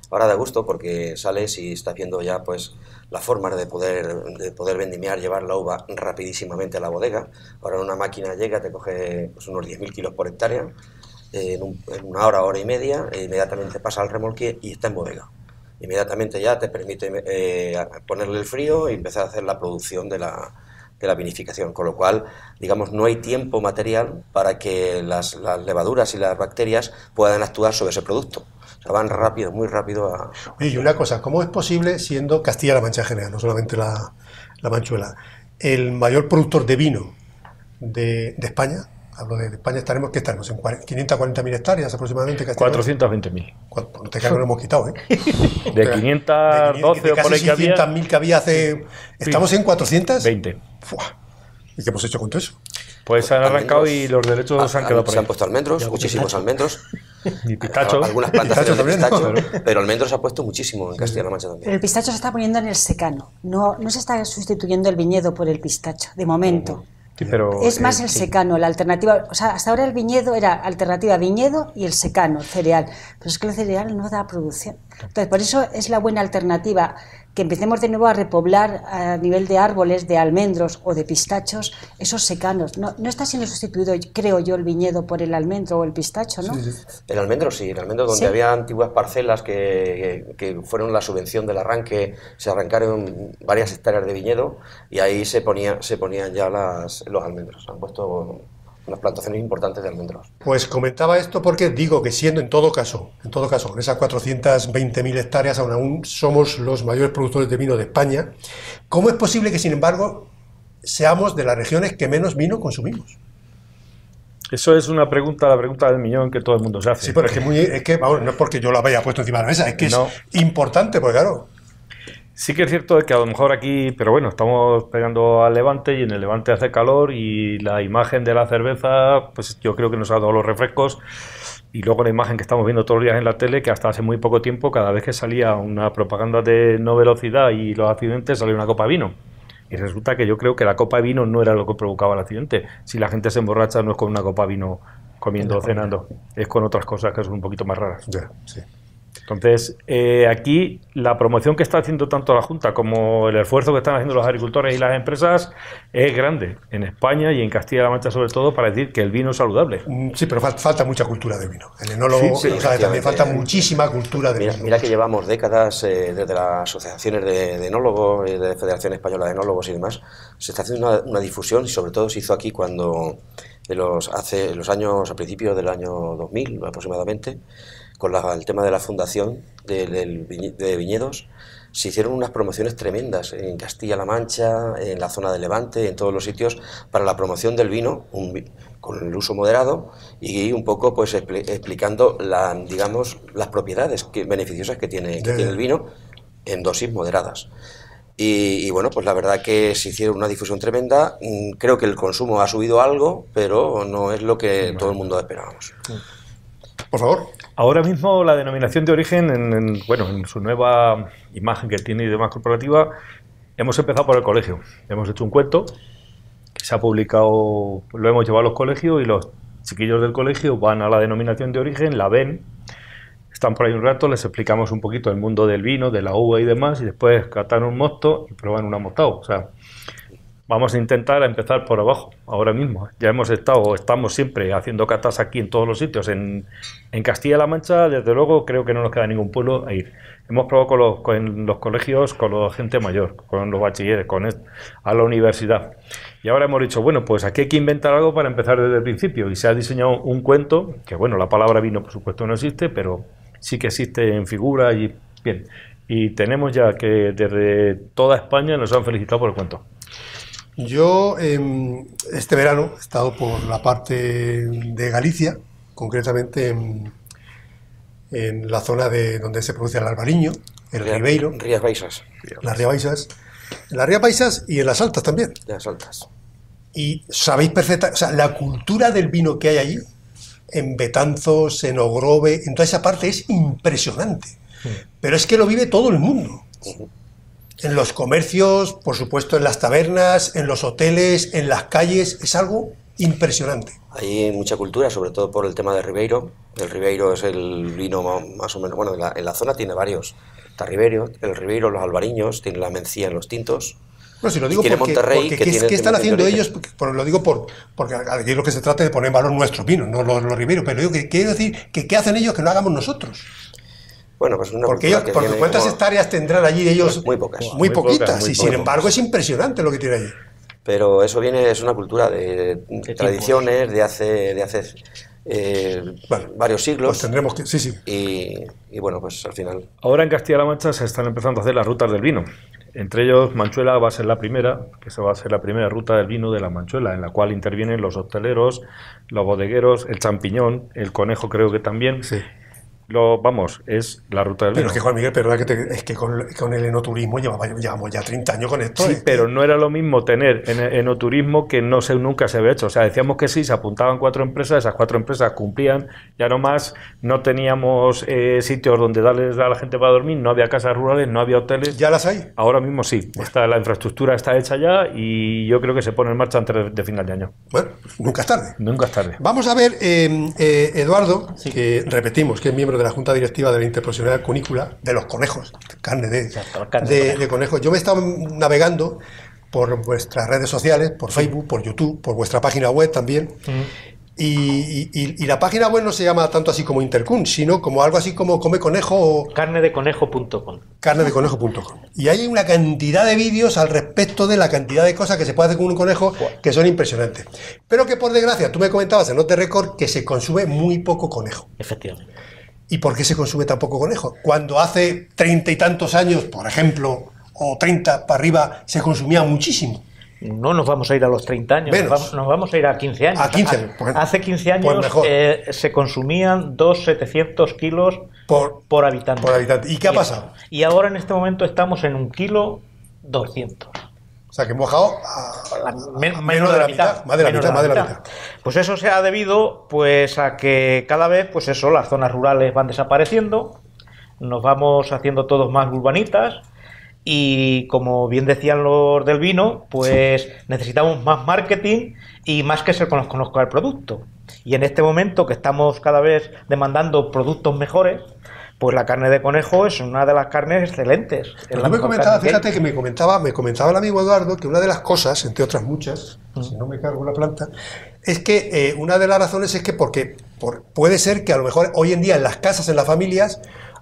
Ahora da gusto porque sales y estás viendo ya pues la forma de poder, de poder vendimiar, llevar la uva rapidísimamente a la bodega. Ahora una máquina llega, te coge pues, unos 10.000 kilos por hectárea en, una hora, hora y media, e inmediatamente pasa al remolque y está en bodega. Inmediatamente ya te permite eh, ponerle el frío y empezar a hacer la producción de la, de la vinificación, con lo cual, digamos, no hay tiempo material para que las, levaduras y las bacterias puedan actuar sobre ese producto. O sea, van rápido, muy rápido a... Oye, y una cosa, ¿cómo es posible, siendo Castilla-La Mancha general, no solamente la, la Manchuela, el mayor productor de vino de, de España, hablo de, España, estaremos, ¿qué estaremos? En 540.000 hectáreas aproximadamente. 420.000. Pues, no te creas que lo hemos quitado, ¿eh? De 512 o por ahí que había. 600.000 que había hace... ¿Estamos en 420. Fua. ¿Y qué hemos hecho con todo eso? Pues se han arrancado y los derechos no ah, se han quedado por ahí. Se han puesto almendros, muchísimos almendros. Y ah, pistachos. Algunas plantas de pistacho, pero almendros se ha puesto muchísimo en Castilla-La Mancha también. Pero el pistacho se está poniendo en el secano. No, no se está sustituyendo el viñedo por el pistacho, de momento es más eh, el secano, la alternativa. O sea, hasta ahora el viñedo era alternativa viñedo y el secano, cereal. Pero es que el cereal no da producción. Entonces, por eso es la buena alternativa que empecemos de nuevo a repoblar a nivel de árboles, de almendros o de pistachos, esos secanos. No, está siendo sustituido, creo yo, el viñedo por el almendro o el pistacho, ¿no? El almendro sí, el almendro donde había antiguas parcelas que, que, fueron la subvención del arranque, se arrancaron varias hectáreas de viñedo y ahí se, ponía, se ponían ya las, los almendros. Han puesto las plantaciones importantes de almendros. Pues comentaba esto porque digo que siendo en todo caso, en todo caso, con esas 420.000 hectáreas aún aún somos los mayores productores de vino de España, ¿cómo es posible que sin embargo seamos de las regiones que menos vino consumimos? Eso es una pregunta, la pregunta del millón que todo el mundo se hace. Sí, pero es que, es que no es porque yo la haya puesto encima de la mesa, es que es importante, porque claro, Sí que es cierto que a lo mejor aquí, pero bueno, estamos pegando al levante y en el levante hace calor y la imagen de la cerveza, pues yo creo que nos ha dado los refrescos y luego la imagen que estamos viendo todos los días en la tele, que hasta hace muy poco tiempo cada vez que salía una propaganda de no velocidad y los accidentes salía una copa de vino. Y resulta que yo creo que la copa de vino no era lo que provocaba el accidente. Si la gente se emborracha no es con una copa de vino comiendo o cenando, es con otras cosas que son un poquito más raras. Ya, sí. Entonces, eh, aquí la promoción que está haciendo tanto la Junta como el esfuerzo que están haciendo los agricultores y las empresas es grande en España y en Castilla-La Mancha sobre todo para decir que el vino es saludable. Mm, sí, pero falta mucha cultura de vino. El enólogo sí, también, falta muchísima cultura de vino. Mira que llevamos décadas eh, desde las asociaciones de, de enólogos, eh, de Federación Española de Enólogos y demás, se está haciendo una, difusión y sobre todo se hizo aquí cuando los hace los años a principios del año 2000 aproximadamente con el tema de la fundación de, viñedos, se hicieron unas promociones tremendas en Castilla-La Mancha, en la zona de Levante, en todos los sitios, para la promoción del vino con el uso moderado y un poco pues explicando la, digamos, las propiedades beneficiosas que tiene, el vino en dosis moderadas. Y, y, bueno, pues la verdad que se hicieron una difusión tremenda. Mm, creo que el consumo ha subido algo, pero no es lo que todo el mundo esperábamos. Por favor. Ahora mismo la denominación de origen, en, bueno, en su nueva imagen que tiene y demás corporativa, hemos empezado por el colegio. Hemos hecho un cuento que se ha publicado, lo hemos llevado a los colegios y los chiquillos del colegio van a la denominación de origen, la ven, están por ahí un rato, les explicamos un poquito el mundo del vino, de la uva y demás, y después catan un mosto y prueban una mostado. O sea, vamos a intentar empezar por abajo, ahora mismo. Ya hemos estado, estamos siempre haciendo catas aquí en todos los sitios. En, Castilla-La Mancha, desde luego, creo que no nos queda ningún pueblo a ir. Hemos probado con los, colegios, con la gente mayor, con los bachilleres, con a la universidad. Y ahora hemos dicho, bueno, pues aquí hay que inventar algo para empezar desde el principio. Y se ha diseñado un cuento, que bueno, la palabra vino por supuesto no existe, pero sí que existe en figura y bien. Y tenemos ya que desde toda España nos han felicitado por el cuento. Yo em, este verano he estado por la parte de Galicia, concretamente en, la zona de donde se produce el albariño, el ribeiro. Rías Baixas. Las Rías Baixas. En las Rías Baixas y en las Altas también. Las Altas. Y sabéis perfectamente, o sea, la cultura del vino que hay allí, en Betanzos, en Ogrove, en toda esa parte es impresionante. Mm. Pero es que lo vive todo el mundo en los comercios, por supuesto en las tabernas, en los hoteles, en las calles, es algo impresionante. Hay mucha cultura, sobre todo por el tema de Ribeiro. El Ribeiro es el vino más o menos, bueno, en la, zona tiene varios. Está Ribeiro, el Ribeiro, los albariños, tiene la mencía en los tintos. No, si lo digo porque, Monterrey, ¿qué, están haciendo ellos? lo digo por, porque aquí lo que se trata de poner en valor nuestros vinos, no los, Ribeiro, pero quiero decir que qué hacen ellos que no hagamos nosotros. Bueno, pues una porque ellos, porque ¿cuántas hectáreas tendrán allí ellos? muy pocas. Muy, poquitas, y sin embargo es impresionante lo que tiene allí. Pero eso viene, es una cultura de, tradiciones de hace, de hace eh, varios siglos. Pues tendremos que, sí, sí. Y, bueno, pues al final. Ahora en Castilla-La Mancha se están empezando a hacer las rutas del vino. Entre ellos, Manchuela va a ser la primera, que se va a ser la primera ruta del vino de la Manchuela, en la cual intervienen los hosteleros, los bodegueros, el champiñón, el conejo creo que también. Sí lo, vamos, es la ruta del Pero es que, Juan Miguel, es que con, el enoturismo llevamos, llevamos, ya 30 años con esto. Sí, ¿eh? pero no era lo mismo tener enoturismo que no se, nunca se había hecho. O sea, decíamos que sí, se apuntaban cuatro empresas, esas cuatro empresas cumplían, ya no más, no teníamos eh, sitios donde darles a la gente para dormir, no había casas rurales, no había hoteles. ¿Ya las hay? Ahora mismo sí. Está, la infraestructura está hecha ya y yo creo que se pone en marcha antes de final de año. Bueno, nunca es tarde. Nunca es tarde. Vamos a ver, eh, Eduardo, que repetimos que es miembro de la Junta Directiva de la Interprofesional Cunícula, de los conejos, carne de, de, conejos. Yo me he estado navegando por vuestras redes sociales, por Facebook, por YouTube, por vuestra página web también. y, la página web no se llama tanto así como Intercun, sino como algo así como Come Conejo o... Carne de conejo.com. Y hay una cantidad de vídeos al respecto de la cantidad de cosas que se puede hacer con un conejo que son impresionantes. Pero que por desgracia, tú me comentabas en Note Record que se consume muy poco conejo. Efectivamente. ¿Y por qué se consume tan poco conejo? Cuando hace treinta y tantos años, por ejemplo, o treinta para arriba, se consumía muchísimo. No nos vamos a ir a los treinta años, Nos, vamos, a ir a quince años. A 15, ah, pues, Hace quince pues años eh, se consumían dos 2.700 kilos por, habitante. por, habitante. ¿Y qué ha pasado? Y ahora en este momento estamos en un kilo 200 sea, que hemos bajado a, ah, menos, de la, mitad, Más de la mitad, de la mitad. Pues eso se ha debido pues, a que cada vez, pues eso, las zonas rurales van desapareciendo, nos vamos haciendo todos más urbanitas. Y como bien decían los del vino, pues necesitamos más marketing y más que se conozca el producto. Y en este momento que estamos cada vez demandando productos mejores, pues la carne de conejo es una de las carnes excelentes. ...yo me comentaba, fíjate que me comentaba, me comentaba el amigo Eduardo que una de las cosas, entre otras muchas, mm. si no me cargo la planta, es que eh, una de las razones es que porque puede ser que a lo mejor hoy en día en las casas, en las familias,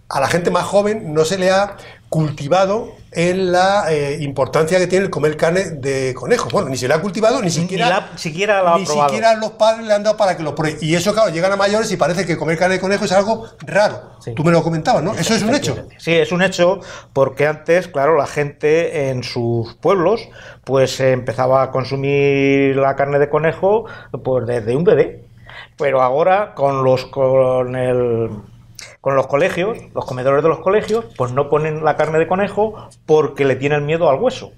a la gente más joven no se le ha cultivado en la eh, importancia que tiene el comer carne de conejo. Bueno, ni se la ha cultivado, ni siquiera, ni siquiera la los padres le han dado para que los Y eso, claro, llegan a mayores y parece que comer carne de conejo es algo raro. Tú me lo comentabas, ¿no? eso es un hecho. Sí, es un hecho porque antes, claro, la gente en sus pueblos pues empezaba a consumir la carne de conejo pues desde un bebé. Pero ahora con los con el con los colegios, los comedores de los colegios, pues no ponen la carne de conejo porque le tienen miedo al hueso.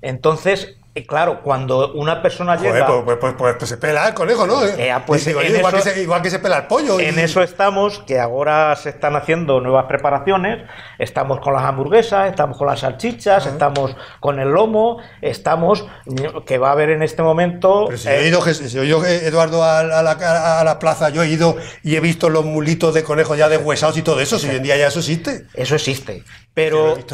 Entonces, eh, claro, cuando una persona llega. Pues pues, pues, pues, pues, se pela el conejo, ¿no? Eh, ah, igual, que se, pela el pollo. En eso estamos, que ahora se están haciendo nuevas preparaciones. Estamos con las hamburguesas, estamos con las salchichas, estamos con el lomo, estamos. que va a haber en este momento. Pero si eh, he ido, Eduardo, a la, plaza, yo he ido y he visto los mulitos de conejo ya deshuesados y todo eso. Si hoy en día ya eso existe. Eso existe. Pero, ¿eh?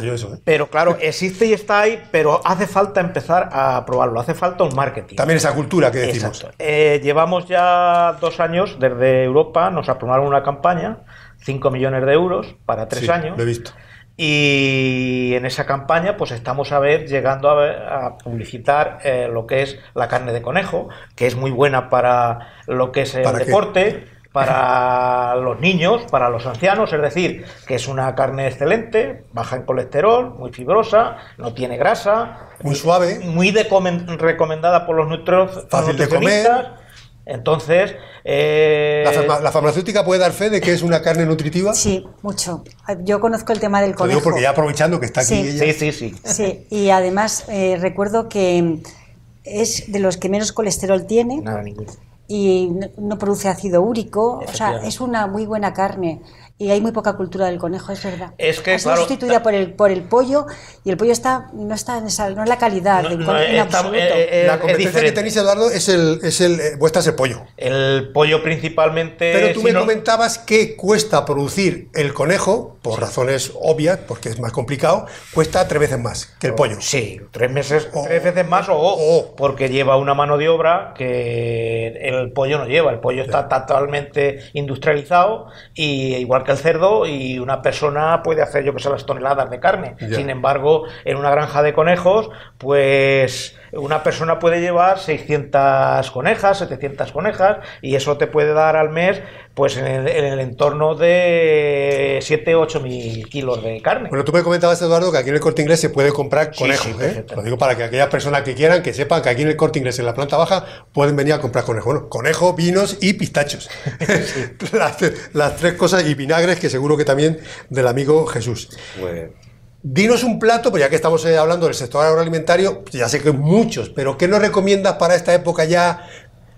pero claro, existe y está ahí, pero hace falta empezar a probarlo, hace falta un marketing. También esa cultura que decimos. Eh, llevamos ya dos años desde Europa, nos aprobaron una campaña, 5 millones de euros para tres sí, años. he visto. Y en esa campaña, pues estamos a ver, llegando a, publicitar eh, lo que es la carne de conejo, que es muy buena para lo que es el deporte para los niños, para los ancianos, es decir, que es una carne excelente, baja en colesterol, muy fibrosa, no tiene grasa, muy suave, muy recomendada por los nutricionistas. Fácil de comer. Entonces, eh... la, farmacéutica puede dar fe de que es una carne nutritiva. Sí, mucho. Yo conozco el tema del colesterol. porque ya aprovechando que está aquí. Sí, sí, sí, sí. y además eh, recuerdo que es de los que menos colesterol tiene. Nada, ninguno y no, produce ácido úrico. O sea, es una muy buena carne y hay muy poca cultura del conejo, es verdad. Es que, es sustituida por el, por el pollo y el pollo está no está en esa, no es la calidad la competencia que tenéis, Eduardo, es el, es el eh, el pollo. El pollo principalmente. Pero tú me comentabas que cuesta producir el conejo, por razones obvias, porque es más complicado, cuesta tres veces más que el pollo. Sí, tres meses, veces más, o porque lleva una mano de obra que el pollo no lleva. El pollo está totalmente industrializado, y igual que el cerdo, y una persona puede hacer, yo que sé, las toneladas de carne. Sin embargo, en una granja de conejos, pues una persona puede llevar 600 conejas, 700 conejas, y eso te puede dar al mes pues en el, entorno de 7, 8 mil kilos de carne. Bueno, tú me comentabas, Eduardo, que aquí en el corte inglés se puede comprar conejos. ¿eh? Lo digo para que aquellas personas que quieran que sepan que aquí en el corte inglés, en la planta baja, pueden venir a comprar conejos. Bueno, conejos, vinos y pistachos. las, tres cosas y vinagres que seguro que también del amigo Jesús. Dinos un plato, pues ya que estamos eh, hablando del sector agroalimentario, pues ya sé que muchos, pero ¿qué nos recomiendas para esta época ya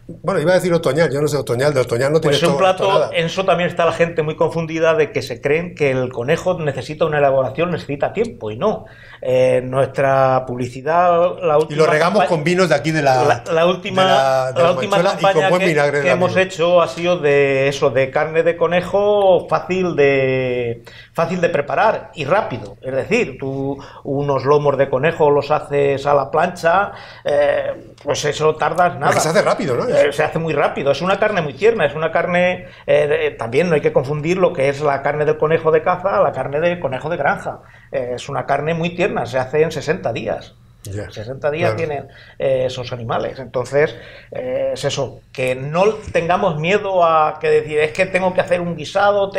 bueno, iba a decir otoñal, yo no sé otoñal, de otoñal no tiene Pues un plato, en eso también está la gente muy confundida de que se creen que el conejo necesita una elaboración, necesita tiempo, y no. Eh, nuestra publicidad. La última y lo regamos con vinos de aquí de la, la, última, que, hemos hecho ha sido de eso, de carne de conejo fácil de fácil de preparar y rápido. Es decir, tú unos lomos de conejo los haces a la plancha, eh, pues eso tardas nada. se hace rápido, eh, se hace muy rápido. Es una carne muy tierna, es una carne también no hay que confundir lo que es la carne del conejo de caza a la carne del conejo de granja. es una carne muy tierna se hace en 60 días. 60 días tienen eh, esos animales. Entonces, eh, es eso, que no tengamos miedo a que decir, es que tengo que hacer un guisado,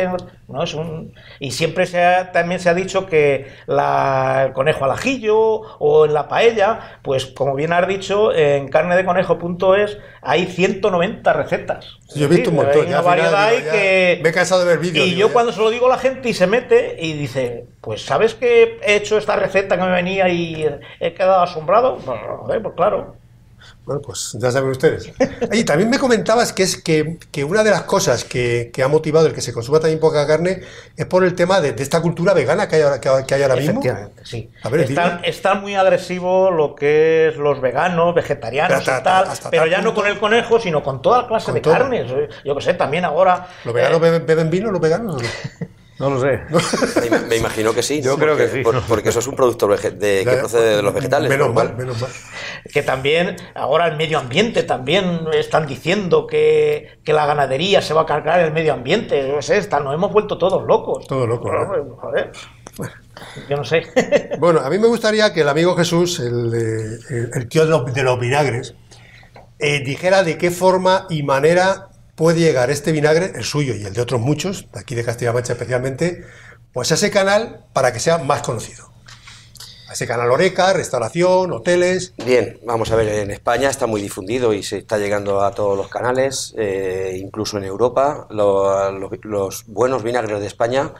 no es un... Y siempre se también se ha dicho que el conejo al ajillo o en la paella, pues como bien has dicho, en carne de conejo.es hay 190 recetas. yo he visto un montón. variedad que... Me he cansado de ver vídeos. Y yo cuando se lo digo a la gente y se mete y dice, pues ¿sabes que he hecho esta receta que me venía y he quedado asombrado? Pues, claro. Bueno, pues ya saben ustedes. Y también me comentabas que es que, una de las cosas que, ha motivado el que se consuma también poca carne es por el tema de, esta cultura vegana que hay ahora, que hay ahora mismo. sí. muy agresivo lo que es los veganos, vegetarianos y tal, pero ya no con el conejo, sino con toda clase de carnes. Yo que sé, también ahora... ¿Lo veganos eh, beben, vino, los veganos? No lo sé. Me, imagino que sí. Yo creo que sí. porque eso es un producto de, que procede de los vegetales. Menos mal, menos mal. Que también, ahora el medio ambiente también están diciendo que, la ganadería se va a cargar el medio ambiente. No sé, nos hemos vuelto todos locos. Todos locos. ¿eh? Joder. Yo no sé. bueno, a mí me gustaría que el amigo Jesús, el, tío de los, vinagres, eh, dijera de qué forma y manera puede llegar este vinagre, el suyo y el de otros muchos, de aquí de castilla Mancha especialmente, pues a ese canal para que sea más conocido. A ese canal Oreca, restauración, hoteles. Bien, vamos a ver, en España está muy difundido y se está llegando a todos los canales, eh, incluso en Europa. los buenos vinagres de España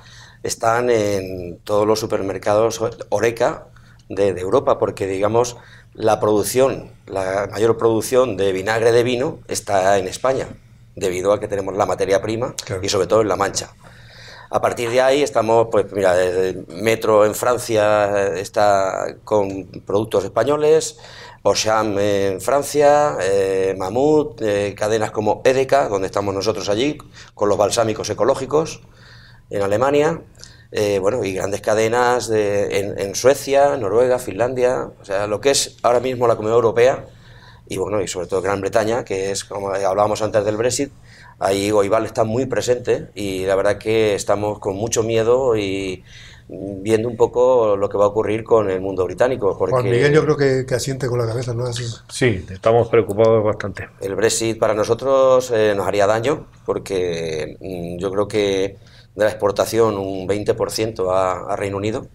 están en todos los supermercados Oreca de, de Europa, porque digamos la producción, la mayor producción de vinagre de vino está en España debido a que tenemos la materia prima y sobre todo en La Mancha. A partir de ahí estamos, pues mira, Metro en Francia está con productos españoles, Auchan en Francia, eh, Mamut, eh, cadenas como Edeka, donde estamos nosotros allí, con los balsámicos ecológicos en Alemania, eh, bueno, y grandes cadenas en, en, Suecia, Noruega, Finlandia, o sea, lo que es ahora mismo la Comunidad Europea y bueno, y sobre todo Gran Bretaña, que es como hablábamos antes del Brexit, ahí Oival está muy presente y la verdad que estamos con mucho miedo y viendo un poco lo que va a ocurrir con el mundo británico. Porque Juan Miguel yo creo que, asiente con la cabeza, ¿no? Así. Sí, estamos preocupados bastante. El Brexit para nosotros eh, nos haría daño porque mm, yo creo que de la exportación un 20% a, a Reino Unido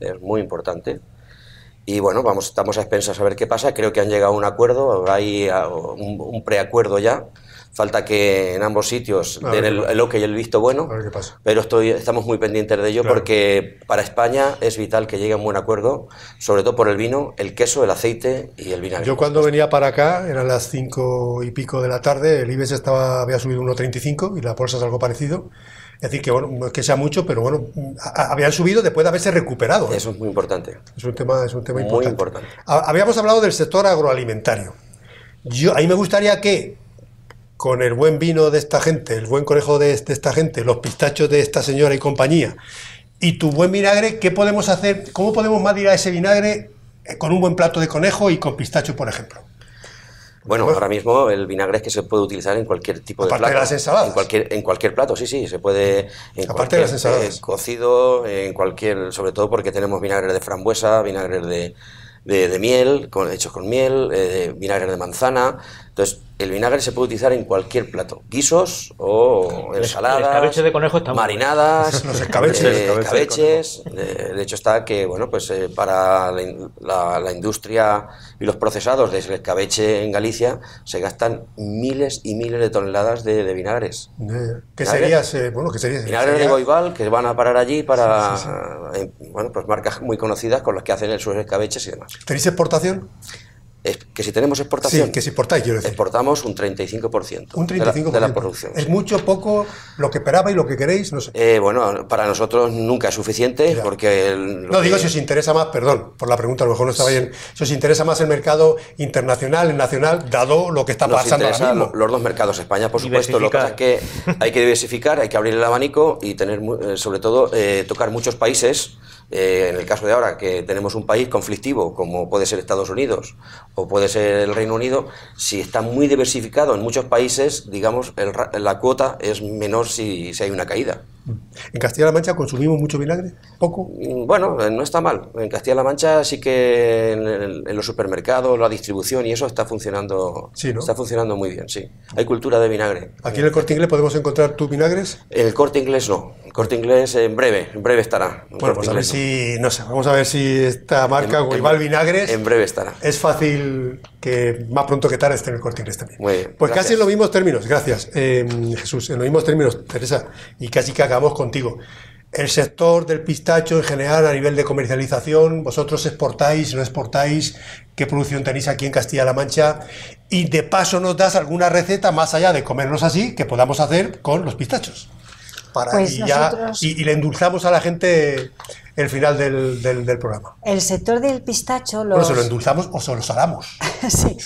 es muy importante y bueno, vamos, estamos a expensas a ver qué pasa. Creo que han llegado a un acuerdo, hay ah, un, preacuerdo ya. Falta que en ambos sitios den el, el, ok y el visto bueno. A ver qué pasa. Pero estoy, estamos muy pendientes de ello porque para España es vital que llegue a un buen acuerdo, sobre todo por el vino, el queso, el aceite y el vinagre. Yo cuando venía para acá, eran las cinco y pico de la tarde, el IBEX estaba, había subido 1,35 y la bolsa es algo parecido. Es decir, que bueno, no es que sea mucho, pero bueno, habían subido después de haberse recuperado. ¿eh? Eso es muy importante. Es un tema, es un muy importante. Habíamos hablado del sector agroalimentario. Yo, a mí me gustaría que con el buen vino de esta gente, el buen conejo de, esta gente, los pistachos de esta señora y compañía, y tu buen vinagre, ¿qué podemos hacer? ¿Cómo podemos madurar a ese vinagre eh, con un buen plato de conejo y con pistachos, por ejemplo? Bueno, ahora mismo el vinagre es que se puede utilizar en cualquier tipo de plato. Aparte En cualquier, en cualquier plato, sí, sí, se puede. En Aparte de eh, cocido, en cualquier. Sobre todo porque tenemos vinagre de frambuesa, vinagre de, de, miel, con, hechos con miel, eh, vinagre de manzana. Entonces, el vinagre se puede utilizar en cualquier plato, guisos o ensaladas, de conejo está marinadas, los eh, escabeches, eh, De, hecho está que bueno pues eh, para la, industria y los procesados del escabeche en Galicia se gastan miles y miles de toneladas de, vinagres. ¿Qué sería? bueno, Vinagres de Goibal que van a parar allí para bueno pues marcas muy conocidas con las que hacen sus escabeches y demás. ¿Tenéis exportación? que si tenemos exportación. que si exportáis, Exportamos un 35%. Un De la, producción. Es mucho, poco, lo que esperaba y lo que queréis, eh, bueno, para nosotros nunca es suficiente porque. no, digo si os interesa más, perdón, por la pregunta, a lo mejor no estaba bien. Si os interesa más el mercado internacional, el nacional, dado lo que está pasando ahora Los dos mercados, España, por supuesto. Lo que pasa es que hay que diversificar, hay que abrir el abanico y tener, eh, sobre todo, eh, tocar muchos países eh, en el caso de ahora, que tenemos un país conflictivo, como puede ser Estados Unidos o puede ser el Reino Unido, si está muy diversificado en muchos países, digamos, el, la cuota es menor si, si hay una caída. Mm. ¿En Castilla-La Mancha consumimos mucho vinagre? ¿Poco? Mm, bueno, eh, no está mal. En Castilla-La Mancha sí que en los supermercados, la distribución y eso está funcionando, ¿no? está funcionando muy bien, sí. Hay cultura de vinagre. ¿Aquí en el Corte Inglés podemos encontrar tus vinagres? El Corte Inglés no. El Corte Inglés en breve, en breve estará. Bueno, pues a ver si, no sé, vamos a ver si esta marca igual Vinagres... En breve estará. Es fácil que más pronto que tarde esté en el Corte Inglés también. pues casi en los mismos términos, gracias, eh, Jesús, en los mismos términos, Teresa, y casi que acabamos contigo el sector del pistacho en general a nivel de comercialización, vosotros exportáis, no exportáis, qué producción tenéis aquí en Castilla-La Mancha y de paso nos das alguna receta más allá de comernos así que podamos hacer con los pistachos. Para, pues y, le endulzamos a la gente el final del, programa. El sector del pistacho... lo endulzamos o se lo salamos. sí,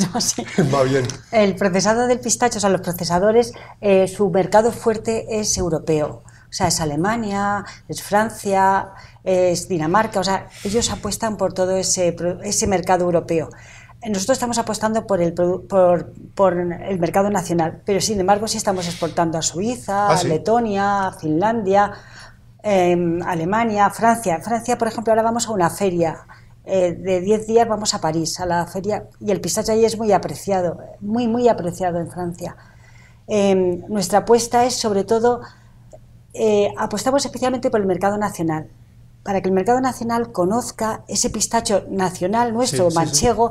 bueno, sí. bien. El procesado del pistacho, o sea, los procesadores, eh, su mercado fuerte es europeo o sea, es Alemania, es Francia, es Dinamarca. O sea, ellos apuestan por todo ese, mercado europeo. Nosotros estamos apostando por el, por, por el mercado nacional, pero sin embargo sí estamos exportando a Suiza, ah, a Letonia, a Finlandia, a em, Alemania, Francia. Francia, por ejemplo, ahora vamos a una feria. Eh, de 10 días vamos a París, a la feria, y el pistacho ahí es muy apreciado, muy, muy apreciado en Francia. Em, nuestra apuesta es sobre todo eh, apostamos especialmente por el mercado nacional, para que el mercado nacional conozca ese pistacho nacional nuestro, manchego,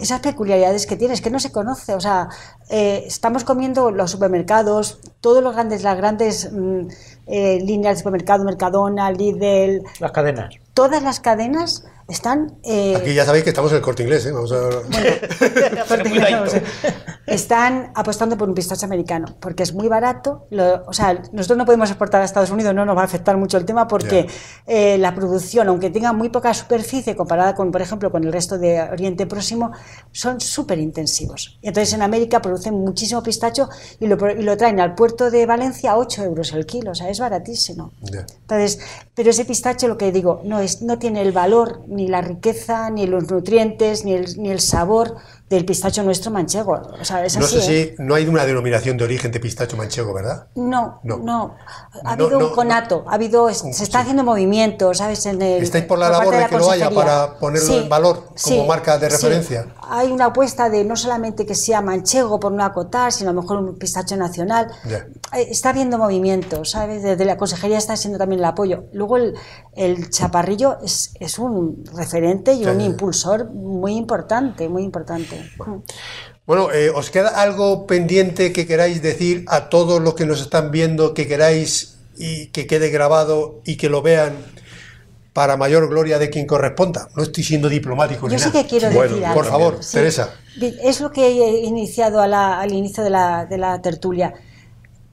esas peculiaridades que tienes, que no se conoce. O sea, eh, estamos comiendo los supermercados, todos los grandes, las grandes mm, eh, líneas de supermercado, Mercadona, Lidl. Las cadenas. Todas las cadenas están. Aquí ya sabéis que estamos en el corte inglés, ¿eh? Vamos a. Bueno, están apostando por un pistacho americano, porque es muy barato. o sea, nosotros no podemos exportar a Estados Unidos, no nos va a afectar mucho el tema, porque eh, la producción, aunque tenga muy poca superficie comparada con, por ejemplo, con el resto de Oriente Próximo, son súper intensivos. entonces en América producen muchísimo pistacho y lo, traen al puerto de Valencia a 8 euros el kilo, o sea, es baratísimo. Entonces, pero ese pistacho, lo que digo, no, es, no tiene el valor, ni la riqueza, ni los nutrientes, ni ni el sabor del pistacho nuestro manchego. no sé si ¿eh? no hay una denominación de origen de pistacho manchego, ¿verdad? No, no. Ha habido un conato, ha habido, se está haciendo movimiento, ¿sabes? En el, ¿Estáis por la labor de, que lo haya para ponerlo en valor como marca de referencia? Hay una apuesta de no solamente que sea manchego por no acotar, sino a lo mejor un pistacho nacional. Eh, está habiendo movimiento, ¿sabes? Desde la consejería está siendo también el apoyo. Luego el, chaparrillo es, un referente y un impulsor muy importante, muy importante. Bueno, eh, ¿os queda algo pendiente que queráis decir a todos los que nos están viendo, que queráis y que quede grabado y que lo vean? para mayor gloria de quien corresponda. No estoy siendo diplomático. Yo sí que quiero decir algo. Por favor, Teresa. Es lo que he iniciado al inicio de la, tertulia.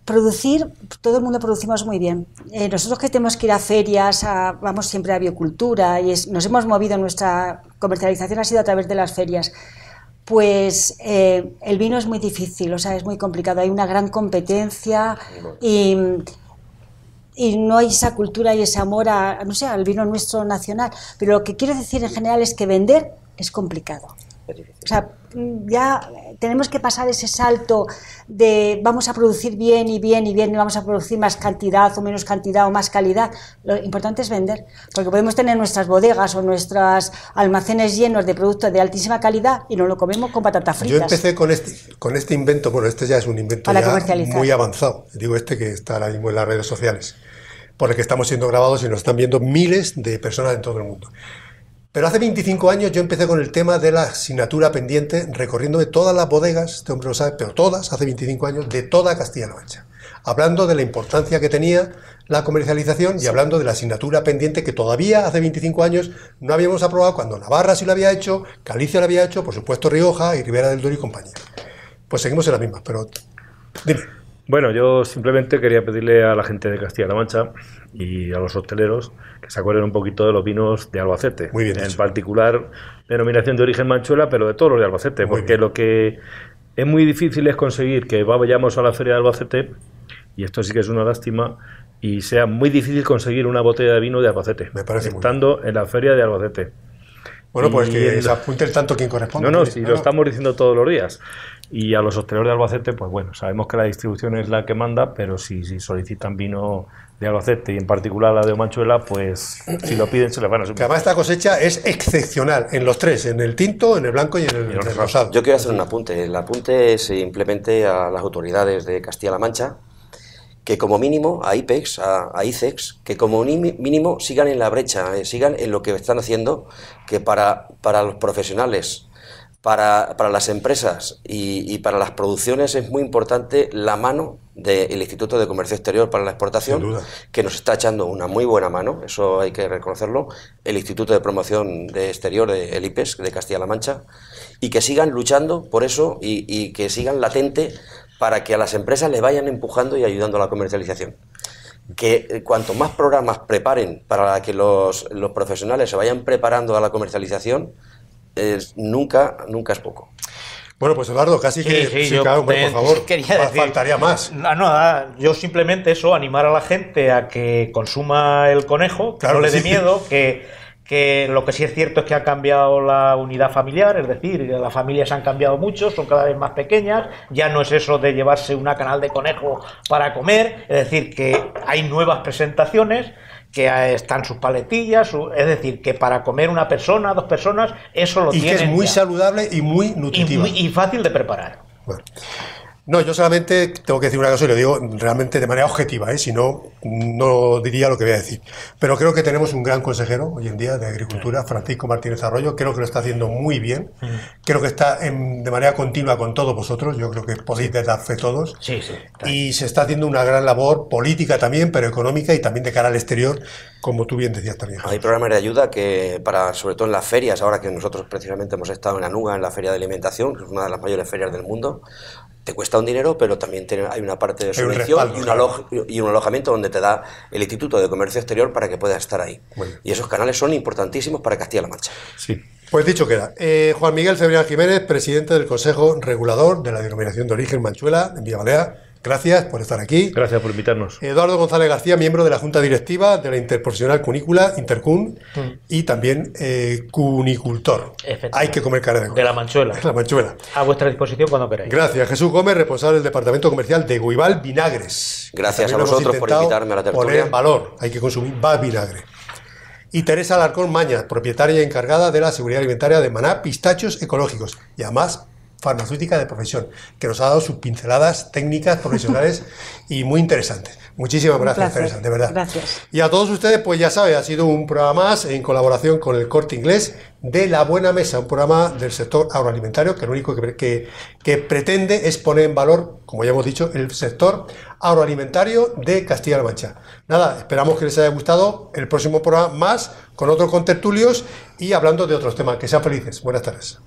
Producir, todo el mundo producimos muy bien. Eh, nosotros que tenemos que ir a ferias, vamos siempre a biocultura, y nos hemos movido, nuestra comercialización ha sido a través de las ferias pues eh, el vino es muy difícil, o sea, es muy complicado, hay una gran competencia y, no hay esa cultura y ese amor a, no sé, al vino nuestro nacional. Pero lo que quiero decir en general es que vender es complicado. O sea, ya tenemos que pasar ese salto de vamos a producir bien y bien y bien, y vamos a producir más cantidad o menos cantidad o más calidad. Lo importante es vender, porque podemos tener nuestras bodegas o nuestros almacenes llenos de productos de altísima calidad y no lo comemos con patatas fritas. Yo empecé con este, con este invento, bueno, este ya es un invento muy avanzado, digo este que está ahora mismo en las redes sociales, por el que estamos siendo grabados y nos están viendo miles de personas en todo el mundo. Pero hace 25 años yo empecé con el tema de la asignatura pendiente, recorriendo todas las bodegas, este hombre lo sabe, pero todas, hace 25 años, de toda Castilla-La Mancha. Hablando de la importancia que tenía la comercialización y hablando de la asignatura pendiente que todavía hace 25 años no habíamos aprobado cuando Navarra sí lo había hecho, Galicia lo había hecho, por supuesto Rioja y Rivera del Duero y compañía. Pues seguimos en las mismas, pero dime. Bueno, yo simplemente quería pedirle a la gente de Castilla-La Mancha y a los hosteleros que se acuerden un poquito de los vinos de Albacete. Muy bien. En particular, denominación de origen manchuela, pero de todos los de Albacete, porque lo que es muy difícil es conseguir que vayamos a la feria de Albacete, y esto sí que es una lástima, y sea muy difícil conseguir una botella de vino de Albacete. Me parece Estando en la feria de Albacete. Bueno, pues que se apunte el tanto quien corresponde. No, no, si lo estamos diciendo todos los días. Y a los hosteleros de Albacete, pues bueno, sabemos que la distribución es la que manda, pero si, si solicitan vino de Albacete y en particular la de Omanchuela, pues si lo piden se les van a subir. Que además esta cosecha es excepcional en los tres, en el tinto, en el blanco y en el, rosado. Yo quiero hacer un apunte. El apunte es simplemente a las autoridades de Castilla-La Mancha, que como mínimo a IPEX, a, ICEX, que como mínimo sigan en la brecha, eh, sigan en lo que están haciendo, que para, para los profesionales para, las empresas y, para las producciones es muy importante la mano del Instituto de Comercio Exterior para la Exportación, que nos está echando una muy buena mano, eso hay que reconocerlo, el Instituto de Promoción de Exterior, de, el IPES, de Castilla-La Mancha, y que sigan luchando por eso y, que sigan latente para que a las empresas le vayan empujando y ayudando a la comercialización que eh, cuanto más programas preparen para que los, los, profesionales se vayan preparando a la comercialización, nunca, nunca es poco. Bueno, pues Eduardo, casi que sí, por favor, faltaría más. Ah, ah, yo simplemente eso, animar a la gente a que consuma el conejo, que no le dé miedo, que, que lo que sí es cierto es que ha cambiado la unidad familiar, es decir, las familias han cambiado mucho, son cada vez más pequeñas, ya no es eso de llevarse una canal de conejo para comer, es decir, que hay nuevas presentaciones que están sus paletillas, es decir, que para comer una persona, dos personas, eso lo tiene tienen. Y que es muy saludable y muy nutritivo. Y, fácil de preparar. No, yo solamente tengo que decir una cosa y lo digo realmente de manera objetiva, ¿eh? si no, no diría lo que voy a decir. Pero creo que tenemos un gran consejero hoy en día de Agricultura, Francisco Martínez Arroyo, creo que lo está haciendo muy bien, creo que está de manera continua con todos vosotros, yo creo que podéis dar fe todos, sí, sí, y se está haciendo una gran labor política también, pero económica y también de cara al exterior, como tú bien decías también. Hay programas de ayuda que para, sobre todo en las ferias, ahora que nosotros precisamente hemos estado en la NUGA, en la feria de alimentación, que es una de las mayores ferias del mundo, te cuesta un dinero, pero también hay una parte de servicio y, un alojamiento donde te da el Instituto de Comercio Exterior para que puedas estar ahí. Y esos canales son importantísimos para Castilla-La Mancha. Sí. Pues dicho queda. Eh, Juan Miguel Cebrián Jiménez, presidente del Consejo Regulador de la Denominación de Origen Manchuela, en Villa Balea. Gracias por estar aquí. Gracias por invitarnos. Eduardo González García, miembro de la Junta Directiva de la Interprofesional Cunícula, Intercun, mm. y también eh, cunicultor. Hay que comer carne de, de la manchuela. De la manchuela. A vuestra disposición cuando queráis. Gracias. Jesús Gómez, responsable del Departamento Comercial de Guibal Vinagres. Gracias a vosotros por invitarme a la tertulia. Poner en valor. Hay que consumir más vinagre. Y Teresa Alarcón Maña, propietaria encargada de la seguridad alimentaria de Maná Pistachos Ecológicos. Y además farmacéutica de profesión, que nos ha dado sus pinceladas técnicas profesionales y muy interesantes. Muchísimas gracias, Teresa, de verdad. Gracias. Y a todos ustedes, pues ya saben, ha sido un programa más en colaboración con el Corte Inglés de La Buena Mesa, un programa del sector agroalimentario que lo único que, que, que pretende es poner en valor, como ya hemos dicho, el sector agroalimentario de Castilla-La Mancha. Nada, esperamos que les haya gustado el próximo programa más con otros contertulios y hablando de otros temas. Que sean felices. Buenas tardes.